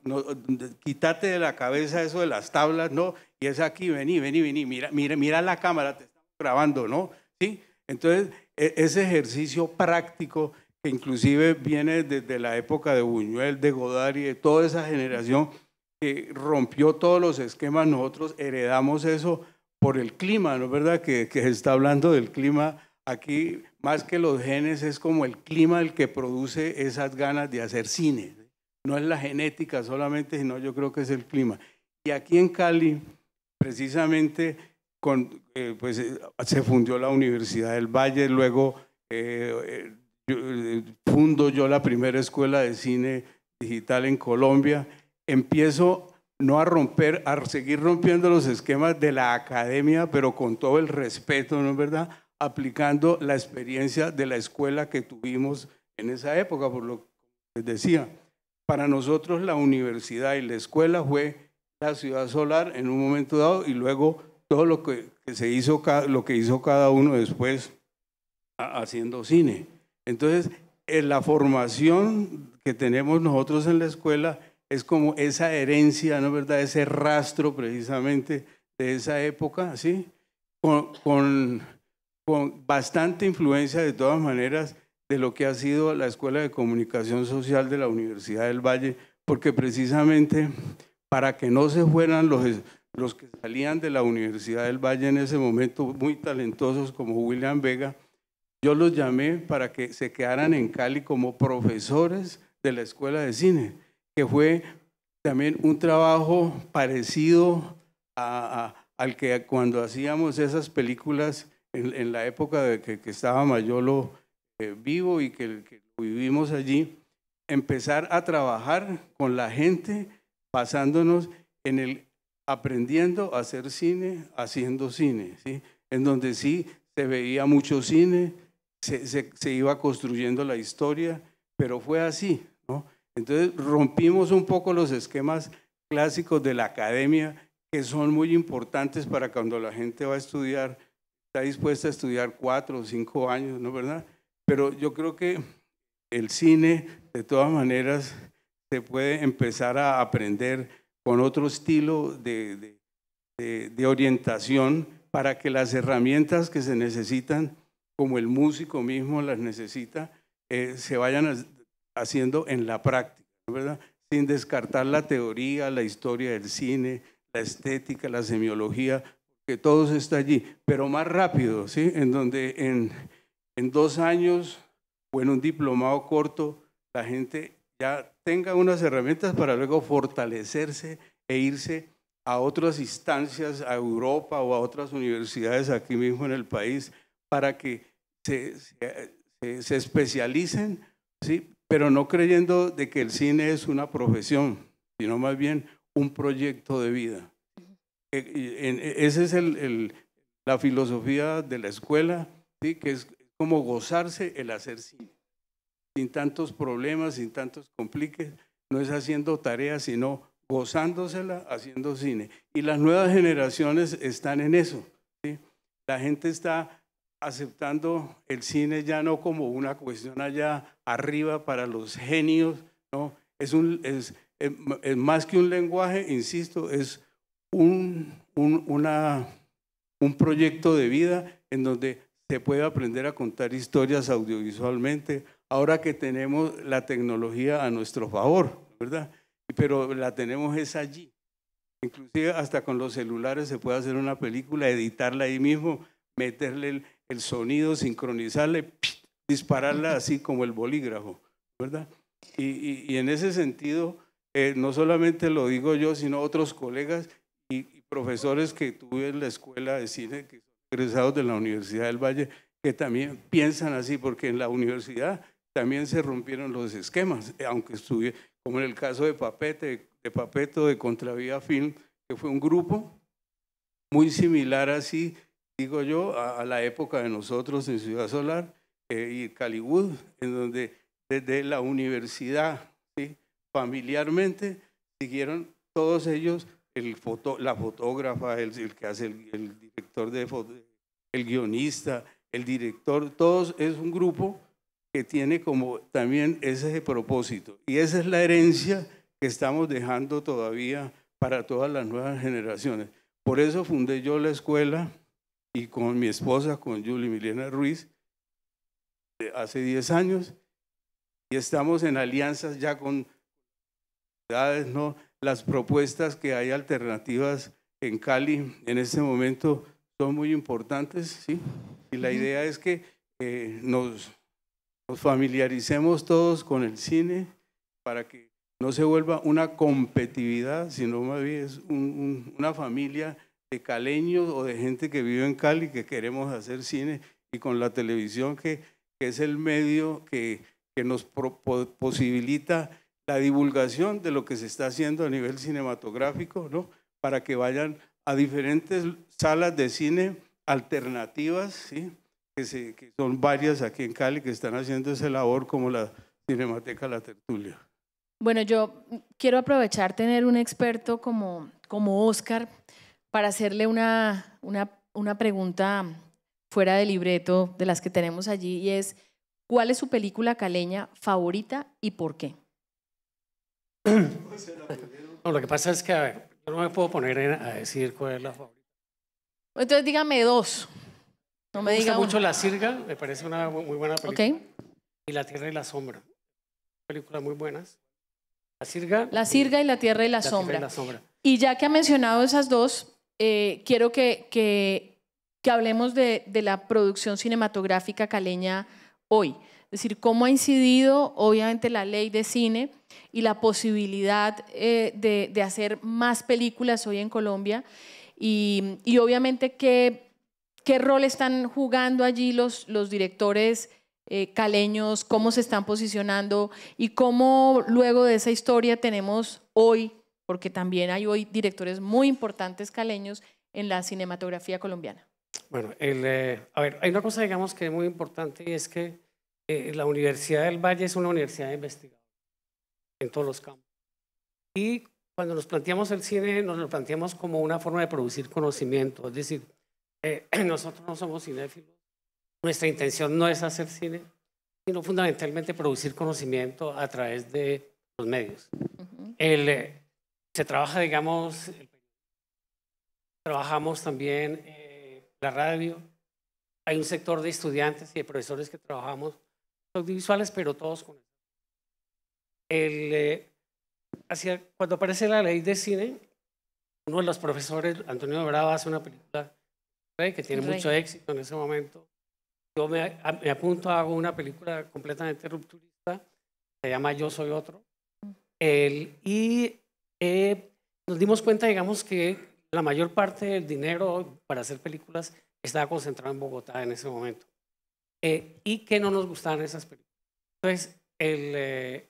quítate de la cabeza eso de las tablas, no, y es aquí, vení, vení, vení, mira, mira, mira la cámara, te estamos grabando, ¿no? ¿Sí? Entonces, e, ese ejercicio práctico que inclusive viene desde la época de Buñuel, de Godard y de toda esa generación que rompió todos los esquemas, nosotros heredamos eso por el clima, ¿no es verdad? que se está hablando del clima aquí más que los genes es como el clima el que produce esas ganas de hacer cine. No es la genética solamente, sino yo creo que es el clima. Y aquí en Cali, precisamente, con, eh, pues, eh, se fundió la Universidad del Valle, luego eh, eh, fundo yo la primera escuela de cine digital en Colombia. Empiezo no a romper, a seguir rompiendo los esquemas de la academia, pero con todo el respeto, ¿no es verdad? aplicando la experiencia de la escuela que tuvimos en esa época, por lo que les decía. Para nosotros la universidad y la escuela fue la ciudad solar en un momento dado y luego todo lo que, se hizo, lo que hizo cada uno después haciendo cine. Entonces, eh, la formación que tenemos nosotros en la escuela es como esa herencia, ¿no es verdad? Ese rastro precisamente de esa época, ¿sí? con con bastante influencia de todas maneras de lo que ha sido la Escuela de Comunicación Social de la Universidad del Valle, porque precisamente para que no se fueran los, los que salían de la Universidad del Valle en ese momento, muy talentosos como William Vega, yo los llamé para que se quedaran en Cali como profesores de la Escuela de Cine, que fue también un trabajo parecido al que cuando hacíamos esas películas en, la época de que, que estaba Mayolo eh, vivo y que, vivimos allí, empezar a trabajar con la gente, basándonos en el aprendiendo a hacer cine, haciendo cine, en donde sí se veía mucho cine, se, se, se iba construyendo la historia, pero fue así. ¿no? Entonces rompimos un poco los esquemas clásicos de la academia que son muy importantes para cuando la gente va a estudiar está dispuesta a estudiar cuatro o cinco años, ¿no verdad? Pero yo creo que el cine, de todas maneras, se puede empezar a aprender con otro estilo de, de, orientación para que las herramientas que se necesitan, como el músico mismo las necesita, eh, se vayan haciendo en la práctica, ¿no ¿verdad? Sin descartar la teoría, la historia del cine, la estética, la semiología, que todos está allí, pero más rápido, ¿sí? En donde en, dos años o en un diplomado corto la gente ya tenga unas herramientas para luego fortalecerse e irse a otras instancias, a Europa o a otras universidades aquí mismo en el país, para que se, se, especialicen, ¿sí? pero no creyendo de que el cine es una profesión, sino más bien un proyecto de vida. Eh, e, Esa es la filosofía de la escuela, ¿sí? que es como gozarse el hacer cine, sin tantos problemas, sin tantos compliques, no es haciendo tareas, sino gozándosela haciendo cine. Y las nuevas generaciones están en eso. La gente está aceptando el cine ya no como una cuestión allá arriba para los genios, no, es, un, es más que un lenguaje, insisto, es un, un, una, un proyecto de vida en donde se puede aprender a contar historias audiovisualmente, ahora que tenemos la tecnología a nuestro favor, ¿verdad? Pero la tenemos es allí. Inclusive hasta con los celulares se puede hacer una película, editarla ahí mismo, meterle el, sonido, sincronizarle, dispararla así como el bolígrafo, ¿verdad? Y, y, en ese sentido, eh, no solamente lo digo yo, sino otros colegas profesores que tuve en la escuela de cine, que son egresados de la Universidad del Valle, que también piensan así, porque en la universidad también se rompieron los esquemas, eh, aunque estuve, como en el caso de Papete, de Papeto de Contravía Film, que fue un grupo muy similar así, digo yo, a, la época de nosotros en Ciudad Solar eh, y Caliwood, en donde desde la universidad, familiarmente, siguieron todos ellos el foto, la fotógrafa, el, que hace el, director de foto, el guionista, el director, todos es un grupo que tiene como también ese propósito. Y esa es la herencia que estamos dejando todavía para todas las nuevas generaciones. Por eso fundé yo la escuela y con mi esposa, con Julie Milena Ruiz, hace 10 años, y estamos en alianzas ya con ciudades, ¿no? las propuestas que hay alternativas en Cali en este momento son muy importantes, ¿sí? Y la idea es que eh, nos, familiaricemos todos con el cine para que no se vuelva una competitividad, sino más bien es una familia de caleños o de gente que vive en Cali que queremos hacer cine y con la televisión que, es el medio que, nos posibilita la divulgación de lo que se está haciendo a nivel cinematográfico, ¿no? para que vayan a diferentes salas de cine alternativas, ¿sí? que, son varias aquí en Cali que están haciendo esa labor como la Cinemateca La Tertulia. Bueno, yo quiero aprovechar tener un experto como, como Oscar para hacerle una, una, una pregunta fuera de libreto de las que tenemos allí y es, ¿cuál es su película caleña favorita y por qué? No, lo que pasa es que, yo no me puedo poner a decir cuál es la favorita. Entonces dígame dos. No me, gusta diga mucho La Sirga, me parece una muy buena película. Okay. Y La Tierra y la Sombra. Películas muy buenas. La Sirga. La Sirga y La Tierra y la, Sombra. y ya que ha mencionado esas dos, eh, quiero que, hablemos de la producción cinematográfica caleña hoy decir, cómo ha incidido obviamente la ley de cine y la posibilidad eh, de, hacer más películas hoy en Colombia y, obviamente qué, qué rol están jugando allí los, los directores eh, caleños, cómo se están posicionando y cómo luego de esa historia tenemos hoy, porque también hay hoy directores muy importantes caleños en la cinematografía colombiana. Bueno, eh, a ver, hay una cosa digamos que es muy importante y es que eh, la Universidad del Valle es una universidad de en todos los campos. Y cuando nos planteamos el cine, nos lo planteamos como una forma de producir conocimiento. Es decir, eh, nosotros no somos cinéfilos, nuestra intención no es hacer cine, sino fundamentalmente producir conocimiento a través de los medios. Eh, se trabaja, digamos, trabajamos también la radio, hay un sector de estudiantes y de profesores que trabajamos audiovisuales, pero todos con el, eh, cuando aparece la ley de cine, uno de los profesores, Antonio Bravo, hace una película que tiene mucho éxito en ese momento. Yo me, a, me apunto, hago una película completamente rupturista, se llama Yo Soy Otro. y eh, nos dimos cuenta, digamos, que la mayor parte del dinero para hacer películas estaba concentrado en Bogotá en ese momento. Eh, y que no nos gustaban esas películas. Entonces, eh,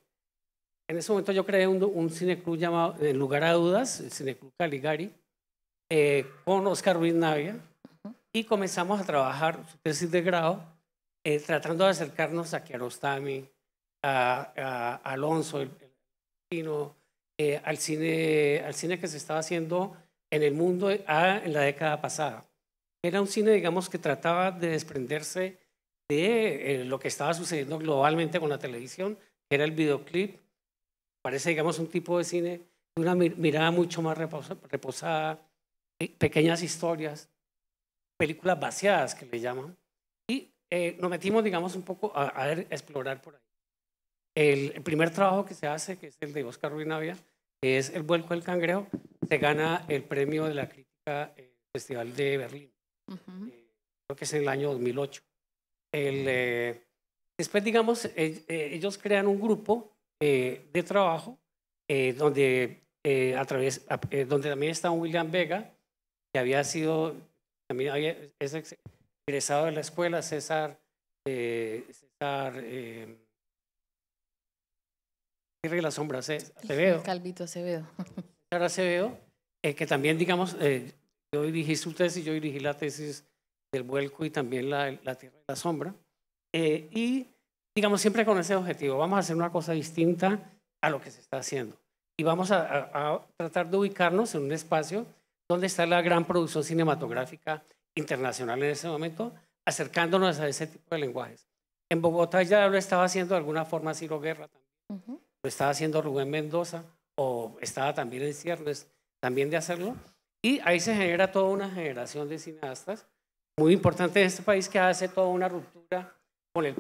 en ese momento yo creé un, un cineclub llamado En lugar a dudas, el cineclub Caligari, eh, con Oscar Ruiz Navia, y comenzamos a trabajar su tesis de grado, tratando de acercarnos a Kiarostami, a, a, Alonso, el, al, cine, al cine que se estaba haciendo en el mundo ah, en la década pasada. Era un cine, digamos, que trataba de desprenderse de eh, lo que estaba sucediendo globalmente con la televisión, que era el videoclip. Parece, digamos, un tipo de cine una mirada mucho más reposada, eh, pequeñas historias, películas vaciadas que le llaman. Y eh, nos metimos, digamos, un poco a, explorar por ahí. El, primer trabajo que se hace, que es el de Oscar Ruinavia, que es El vuelco del cangrejo, se gana el premio de la crítica Festival de Berlín. creo que es en el año 2008. El, eh, después, digamos, eh, ellos crean un grupo eh, de trabajo donde, a través, donde también está William Vega, que había sido, también había, egresado de la escuela, César, César y la Sombra, Calvito César Acevedo, que también, digamos, yo dirigí su tesis, yo dirigí la tesis del vuelco y también la, tierra de la sombra. Eh, y digamos siempre con ese objetivo, vamos a hacer una cosa distinta a lo que se está haciendo. Y vamos a, tratar de ubicarnos en un espacio donde está la gran producción cinematográfica internacional en ese momento, acercándonos a ese tipo de lenguajes. En Bogotá ya lo estaba haciendo de alguna forma Ciro Guerra también. Lo estaba haciendo Rubén Mendoza o estaba también en ciernes también de hacerlo. Y ahí se genera toda una generación de cineastas muy importante en este país que hace toda una ruptura con el,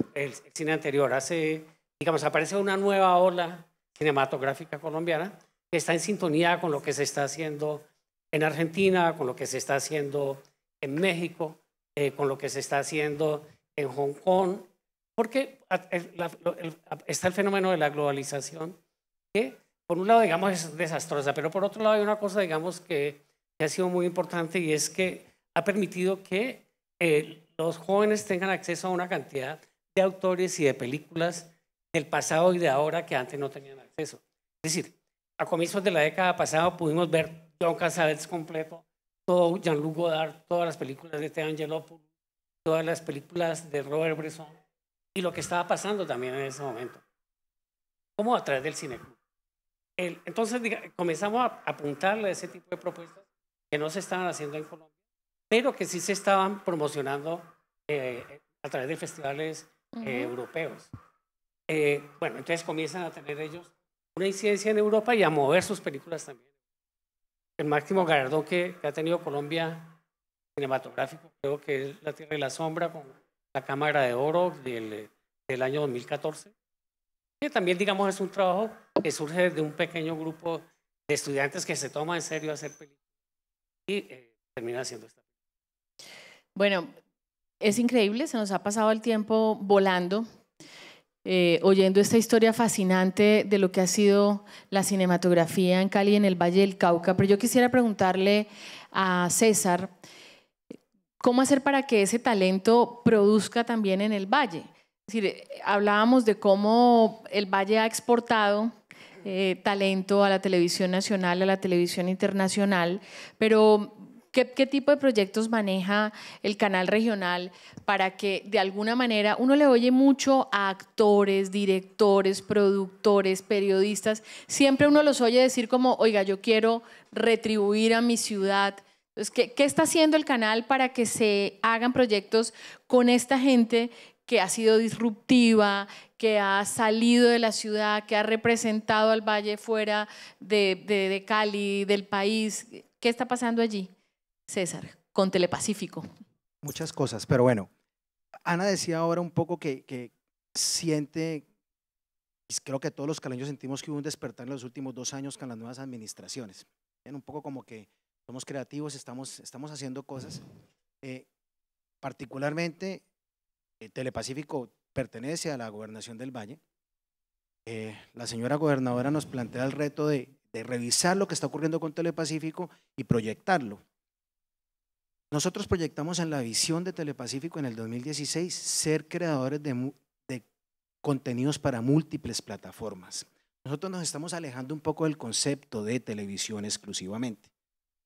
cine anterior. Hace, digamos, aparece una nueva ola cinematográfica colombiana que está en sintonía con lo que se está haciendo en Argentina, con lo que se está haciendo en México, eh, con lo que se está haciendo en Hong Kong, porque está el fenómeno de la globalización, que por un lado, digamos, es desastrosa, pero por otro lado hay una cosa, digamos, que, que ha sido muy importante y es que ha permitido que eh, los jóvenes tengan acceso a una cantidad de autores y de películas del pasado y de ahora que antes no tenían acceso. Es decir, a comienzos de la década pasada pudimos ver John Cassavetes completo, todo Jean-Luc Godard, todas las películas de Te Angelopoulos, todas las películas de Robert Bresson y lo que estaba pasando también en ese momento. ¿Cómo a través del cine. entonces comenzamos a apuntarle a ese tipo de propuestas que no se estaban haciendo en Colombia pero que sí se estaban promocionando eh, a través de festivales eh, europeos. Eh, bueno, entonces comienzan a tener ellos una incidencia en Europa y a mover sus películas también. El máximo galardón que, ha tenido Colombia cinematográfico creo que es La Tierra y la Sombra con la Cámara de Oro del, año 2014, que también digamos es un trabajo que surge de un pequeño grupo de estudiantes que se toma en serio hacer películas y termina haciendo esta. Bueno, es increíble, se nos ha pasado el tiempo volando, eh, oyendo esta historia fascinante de lo que ha sido la cinematografía en Cali, en el Valle del Cauca, pero yo quisiera preguntarle a César, ¿cómo hacer para que ese talento produzca también en el Valle? Eh, hablábamos de cómo el Valle ha exportado eh, talento a la televisión nacional, a la televisión internacional, pero ¿Qué, tipo de proyectos maneja el canal regional para que de alguna manera uno le oye mucho a actores, directores, productores, periodistas? Siempre uno los oye decir como, oiga, yo quiero retribuir a mi ciudad. Entonces, ¿qué, está haciendo el canal para que se hagan proyectos con esta gente que ha sido disruptiva, que ha salido de la ciudad, que ha representado al valle fuera de Cali, del país? ¿Qué está pasando allí? César, con Telepacífico. Muchas cosas, pero bueno, Ana decía ahora un poco que, siente, y creo que todos los caleños sentimos que hubo un despertar en los últimos dos años con las nuevas administraciones. Un poco como que somos creativos, estamos, estamos haciendo cosas. Eh, particularmente, eh, Telepacífico pertenece a la gobernación del Valle. Eh, la señora gobernadora nos plantea el reto de revisar lo que está ocurriendo con Telepacífico y proyectarlo. Nosotros proyectamos en la visión de Telepacífico en el 2016 ser creadores de, contenidos para múltiples plataformas. Nosotros nos estamos alejando un poco del concepto de televisión exclusivamente.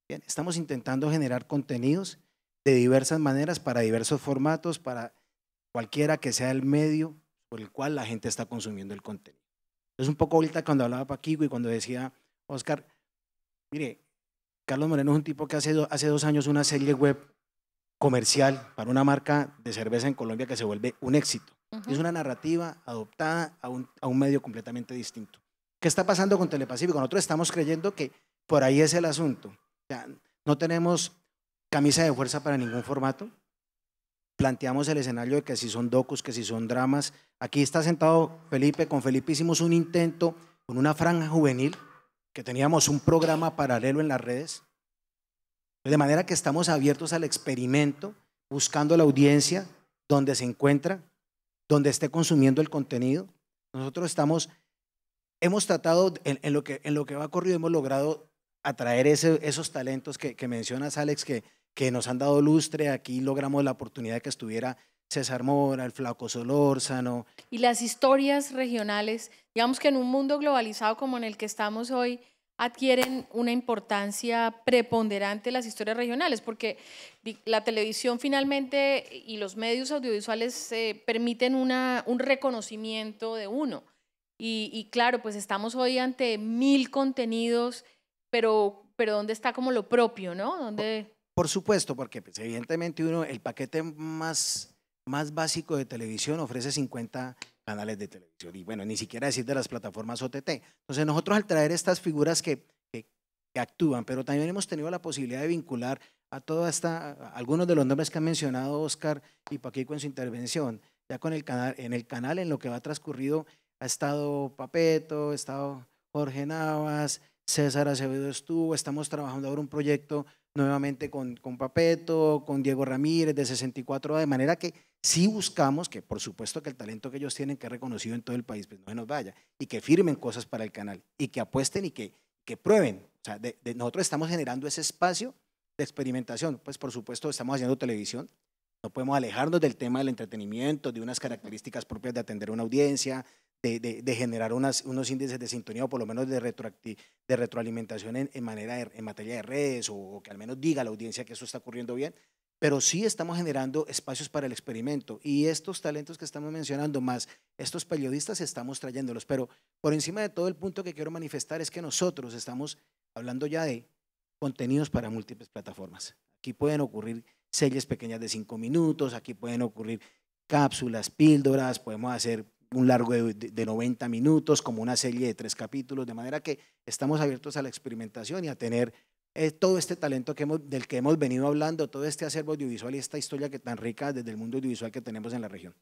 Bien, estamos intentando generar contenidos de diversas maneras, para diversos formatos, para cualquiera que sea el medio por el cual la gente está consumiendo el contenido. Es un poco ahorita cuando hablaba Paquico y cuando decía Oscar, mire, Carlos Moreno es un tipo que hace, hace dos años una serie web comercial para una marca de cerveza en Colombia que se vuelve un éxito. Es una narrativa adoptada a un, medio completamente distinto. ¿Qué está pasando con Telepacífico? Nosotros estamos creyendo que por ahí es el asunto. no tenemos camisa de fuerza para ningún formato. Planteamos el escenario de que si son docus, que si son dramas. Aquí está sentado Felipe, con Felipe hicimos un intento con una franja juvenil que teníamos un programa paralelo en las redes. De manera que estamos abiertos al experimento, buscando la audiencia donde se encuentra, donde esté consumiendo el contenido. Nosotros estamos, hemos tratado, en, lo, que, en lo que va corrido, hemos logrado atraer esos talentos que, mencionas, Alex, que, que nos han dado lustre. Aquí logramos la oportunidad de que estuviera César Mora, el flaco Solórzano. Y las historias regionales, digamos que en un mundo globalizado como en el que estamos hoy, adquieren una importancia preponderante las historias regionales, porque la televisión finalmente y los medios audiovisuales permiten una, un reconocimiento de uno. Y, claro, pues estamos hoy ante mil contenidos, pero, pero ¿dónde está como lo propio, no? ¿Dónde... Por supuesto, porque pues, evidentemente uno, el paquete más más básico de televisión ofrece 50 canales de televisión. Y bueno, ni siquiera decir de las plataformas OTT. Entonces nosotros al traer estas figuras que, que, actúan, pero también hemos tenido la posibilidad de vincular a toda esta, algunos de los nombres que ha mencionado Oscar y Paquico en su intervención, ya con el canal, en el canal en lo que va transcurrido ha estado Papeto, ha estado Jorge Navas, César Acevedo estuvo, estamos trabajando ahora un proyecto nuevamente con, con Papeto, con Diego Ramírez de 64 de manera que si buscamos que, por supuesto, que el talento que ellos tienen, que es reconocido en todo el país, pues no se nos vaya, y que firmen cosas para el canal, y que apuesten y que, que prueben. O sea, de, nosotros estamos generando ese espacio de experimentación. Pues, por supuesto, estamos haciendo televisión, no podemos alejarnos del tema del entretenimiento, de unas características propias de atender una audiencia, de, generar unas, unos índices de sintonía o por lo menos de, de retroalimentación en, manera en materia de redes o, que al menos diga la audiencia que eso está ocurriendo bien pero sí estamos generando espacios para el experimento. Y estos talentos que estamos mencionando, más estos periodistas, estamos trayéndolos. Pero por encima de todo el punto que quiero manifestar es que nosotros estamos hablando ya de contenidos para múltiples plataformas. Aquí pueden ocurrir series pequeñas de cinco minutos, aquí pueden ocurrir cápsulas, píldoras, podemos hacer un largo de, de 90 minutos como una serie de tres capítulos, de manera que estamos abiertos a la experimentación y a tener todo este talento que del que hemos venido hablando, todo este acervo audiovisual y esta historia que tan rica desde el mundo audiovisual que tenemos en la región.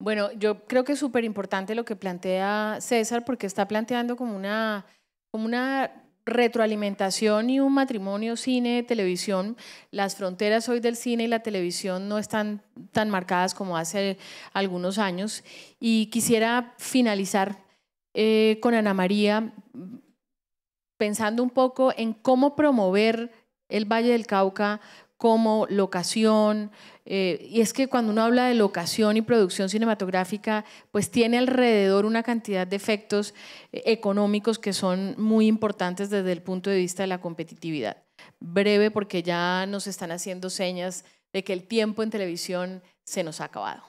Bueno, yo creo que es súper importante lo que plantea César porque está planteando como una, como una retroalimentación y un matrimonio cine-televisión. Las fronteras hoy del cine y la televisión no están tan marcadas como hace algunos años. Y quisiera finalizar eh, con Ana María pensando un poco en cómo promover el Valle del Cauca como locación. Eh, y es que cuando uno habla de locación y producción cinematográfica, pues tiene alrededor una cantidad de efectos eh, económicos que son muy importantes desde el punto de vista de la competitividad. Breve porque ya nos están haciendo señas de que el tiempo en televisión se nos ha acabado.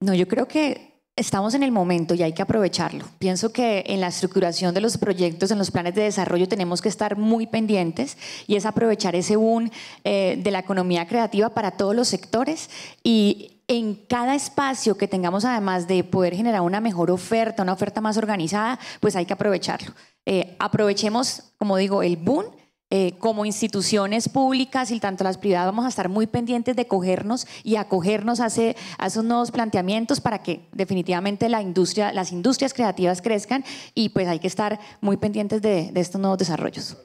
No, yo creo que Estamos en el momento y hay que aprovecharlo. Pienso que en la estructuración de los proyectos, en los planes de desarrollo, tenemos que estar muy pendientes y es aprovechar ese boom eh, de la economía creativa para todos los sectores y en cada espacio que tengamos, además de poder generar una mejor oferta, una oferta más organizada, pues hay que aprovecharlo. Eh, aprovechemos, como digo, el boom eh, como instituciones públicas y tanto las privadas vamos a estar muy pendientes de cogernos y acogernos a, a, esos nuevos planteamientos para que definitivamente la industria, las industrias creativas crezcan y pues hay que estar muy pendientes de, estos nuevos desarrollos.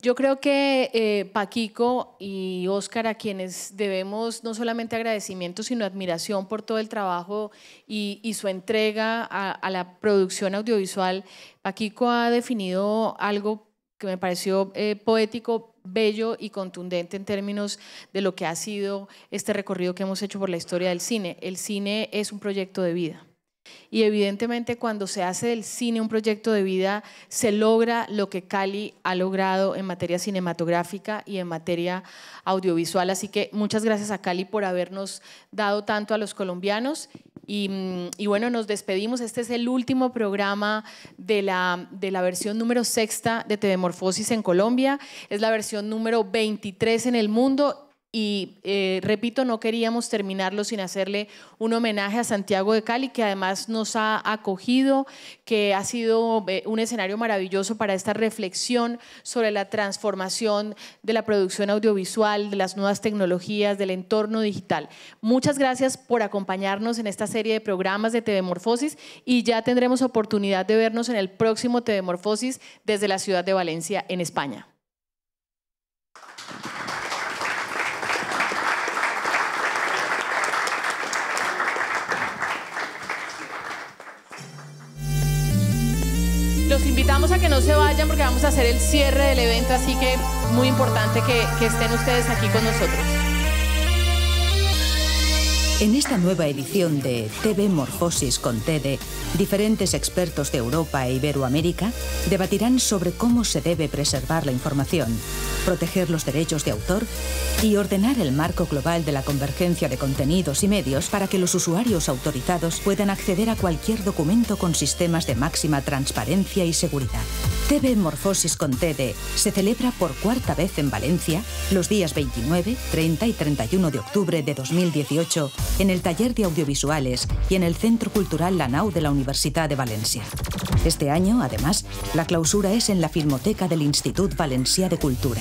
Yo creo que eh, Paquico y Óscar, a quienes debemos no solamente agradecimiento, sino admiración por todo el trabajo y, y su entrega a, a, la producción audiovisual, Paquico ha definido algo que me pareció eh, poético, bello y contundente en términos de lo que ha sido este recorrido que hemos hecho por la historia del cine. El cine es un proyecto de vida. Y evidentemente cuando se hace del cine un proyecto de vida, se logra lo que Cali ha logrado en materia cinematográfica y en materia audiovisual. Así que muchas gracias a Cali por habernos dado tanto a los colombianos Mm, y, bueno, nos despedimos. Este es el último programa de la, de la versión número sexta de Telemorfosis en Colombia. Es la versión número 23 en el mundo y eh, repito, no queríamos terminarlo sin hacerle un homenaje a Santiago de Cali, que además nos ha acogido, que ha sido eh, un escenario maravilloso para esta reflexión sobre la transformación de la producción audiovisual, de las nuevas tecnologías, del entorno digital. Muchas gracias por acompañarnos en esta serie de programas de TV y ya tendremos oportunidad de vernos en el próximo TV desde la ciudad de Valencia, en España. Los invitamos a que no se vayan porque vamos a hacer el cierre del evento, así que muy importante que, estén ustedes aquí con nosotros. En esta nueva edición de TV Morfosis con TEDE, diferentes expertos de Europa e Iberoamérica debatirán sobre cómo se debe preservar la información, proteger los derechos de autor y ordenar el marco global de la convergencia de contenidos y medios para que los usuarios autorizados puedan acceder a cualquier documento con sistemas de máxima transparencia y seguridad. TV Morfosis con TEDE se celebra por cuarta vez en Valencia los días 29, 30 y 31 de octubre de 2018 en el Taller de Audiovisuales y en el Centro Cultural Nau de la Universidad de Valencia. Este año, además, la clausura es en la Filmoteca del Institut Valencia de Cultura.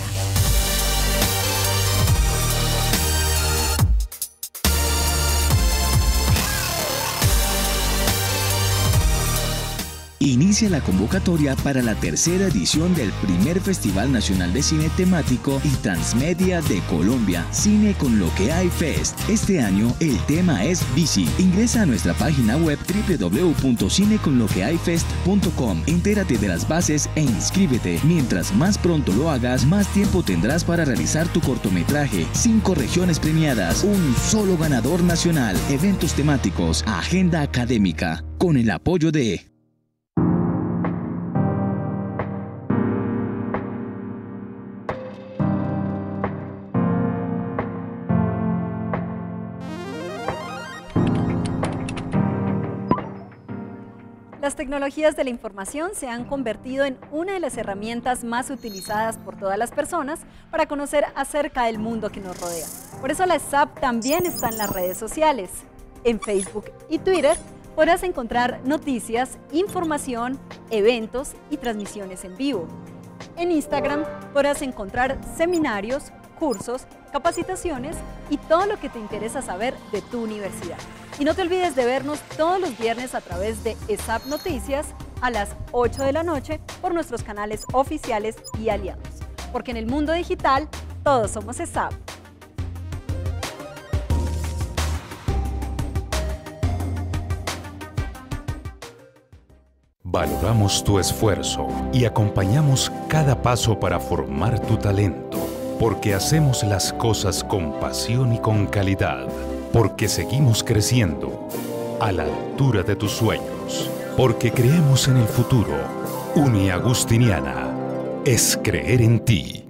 inicia la convocatoria para la tercera edición del primer Festival Nacional de Cine Temático y Transmedia de Colombia, Cine con lo que hay Fest. Este año el tema es bici. Ingresa a nuestra página web www.cineconloquehayfest.com. Entérate de las bases e inscríbete. Mientras más pronto lo hagas, más tiempo tendrás para realizar tu cortometraje. Cinco regiones premiadas, un solo ganador nacional, eventos temáticos, agenda académica, con el apoyo de tecnologías de la información se han convertido en una de las herramientas más utilizadas por todas las personas para conocer acerca del mundo que nos rodea. Por eso la SAP también está en las redes sociales. En Facebook y Twitter podrás encontrar noticias, información, eventos y transmisiones en vivo. En Instagram podrás encontrar seminarios, cursos, capacitaciones y todo lo que te interesa saber de tu universidad. Y no te olvides de vernos todos los viernes a través de ESAP Noticias a las 8 de la noche por nuestros canales oficiales y aliados. Porque en el mundo digital todos somos ESAP. Valoramos tu esfuerzo y acompañamos cada paso para formar tu talento porque hacemos las cosas con pasión y con calidad, porque seguimos creciendo a la altura de tus sueños, porque creemos en el futuro. Uni Agustiniana es creer en ti.